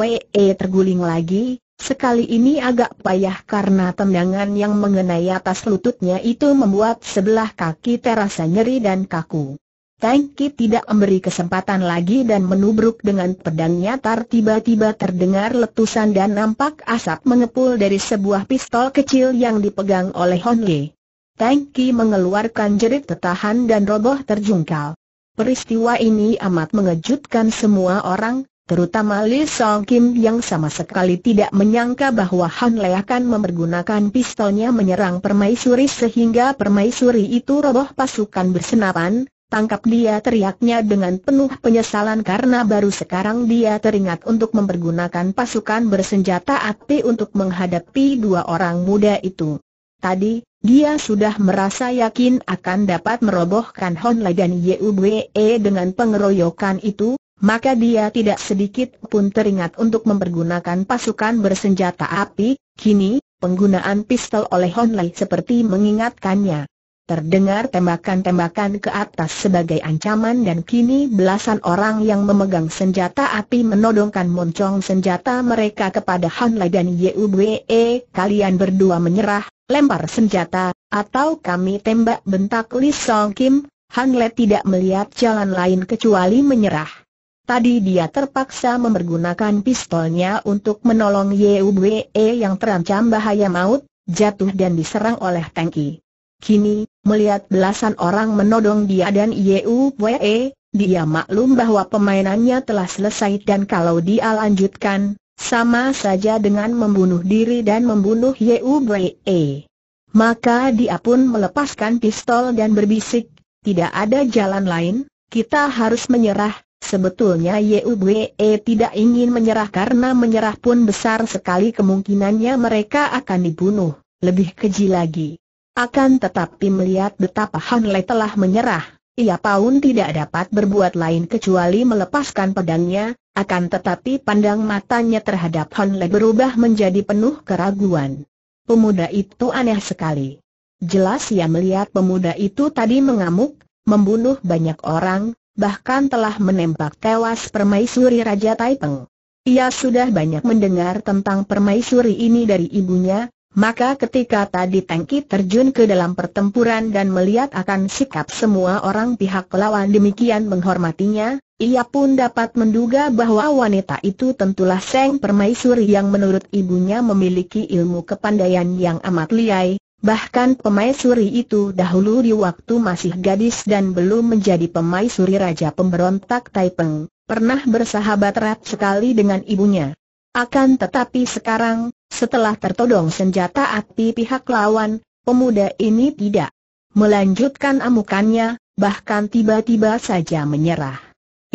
S1: terguling lagi, sekali ini agak payah karena tendangan yang mengenai atas lututnya itu membuat sebelah kaki terasa nyeri dan kaku. Tang Ki tidak memberi kesempatan lagi dan menubruk dengan pedangnya tar tiba-tiba terdengar letusan dan nampak asap mengepul dari sebuah pistol kecil yang dipegang oleh Hon Lee. Tang Ki mengeluarkan jerit tertahan dan roboh terjungkal. Peristiwa ini amat mengejutkan semua orang, terutama Lee Song Kim yang sama sekali tidak menyangka bahwa Han Lee akan mempergunakan pistolnya menyerang permaisuri sehingga permaisuri itu roboh pasukan bersenapan, Tangkap dia teriaknya dengan penuh penyesalan karena baru sekarang dia teringat untuk mempergunakan pasukan bersenjata api untuk menghadapi dua orang muda itu. Tadi, dia sudah merasa yakin akan dapat merobohkan Honlai dan Yubwe e dengan pengeroyokan itu, maka dia tidak sedikit pun teringat untuk mempergunakan pasukan bersenjata api, kini, penggunaan pistol oleh Honlai seperti mengingatkannya. Terdengar tembakan-tembakan ke atas sebagai ancaman dan kini belasan orang yang memegang senjata api menodongkan moncong senjata mereka kepada Han Lai dan YUWE. kalian berdua menyerah, lempar senjata, atau kami tembak bentak Li Song Kim, Han Lai tidak melihat jalan lain kecuali menyerah. Tadi dia terpaksa memergunakan pistolnya untuk menolong YUWE yang terancam bahaya maut, jatuh dan diserang oleh tanki. Kini, Melihat belasan orang menodong dia dan Yeu Wee, dia maklum bahwa pemainannya telah selesai dan kalau dia lanjutkan, sama saja dengan membunuh diri dan membunuh Yeu Wee. Maka dia pun melepaskan pistol dan berbisik, tidak ada jalan lain, kita harus menyerah, Sebetulnya YUBE tidak ingin menyerah karena menyerah pun besar sekali kemungkinannya mereka akan dibunuh, lebih keji lagi. Akan tetapi melihat betapa Han Le telah menyerah, ia pun tidak dapat berbuat lain kecuali melepaskan pedangnya, akan tetapi pandang matanya terhadap Han Le berubah menjadi penuh keraguan. Pemuda itu aneh sekali. Jelas ia melihat pemuda itu tadi mengamuk, membunuh banyak orang, bahkan telah menembak tewas permaisuri Raja Taipeng. Ia sudah banyak mendengar tentang permaisuri ini dari ibunya, maka ketika tadi tangki terjun ke dalam pertempuran dan melihat akan sikap semua orang pihak lawan demikian menghormatinya, ia pun dapat menduga bahwa wanita itu tentulah Seng Permaisuri yang menurut ibunya memiliki ilmu kepandaian yang amat liai, bahkan Permaisuri itu dahulu di waktu masih gadis dan belum menjadi Permaisuri Raja Pemberontak Taipeng, pernah bersahabat erat sekali dengan ibunya. Akan tetapi sekarang, setelah tertodong senjata api pihak lawan, pemuda ini tidak melanjutkan amukannya, bahkan tiba-tiba saja menyerah.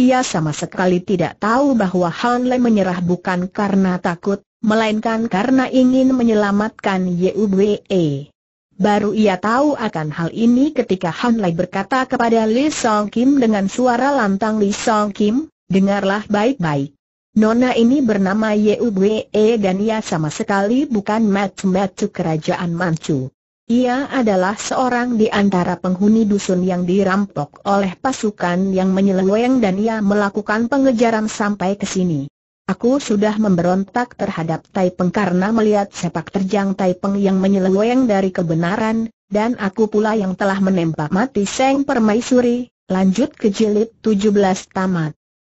S1: Ia sama sekali tidak tahu bahwa Han Le menyerah bukan karena takut, melainkan karena ingin menyelamatkan Yubwe. Baru ia tahu akan hal ini ketika Han Le berkata kepada Lee Song Kim dengan suara lantang Lee Song Kim, dengarlah baik-baik. Nona ini bernama Yue e dan ia sama sekali bukan matu-matu kerajaan Manchu. Ia adalah seorang di antara penghuni dusun yang dirampok oleh pasukan yang menyeleweng dan ia melakukan pengejaran sampai ke sini. Aku sudah memberontak terhadap Taipeng karena melihat sepak terjang Taipeng yang menyeleweng dari kebenaran, dan aku pula yang telah menembak mati Seng Permaisuri, lanjut ke jilid 17 tamat.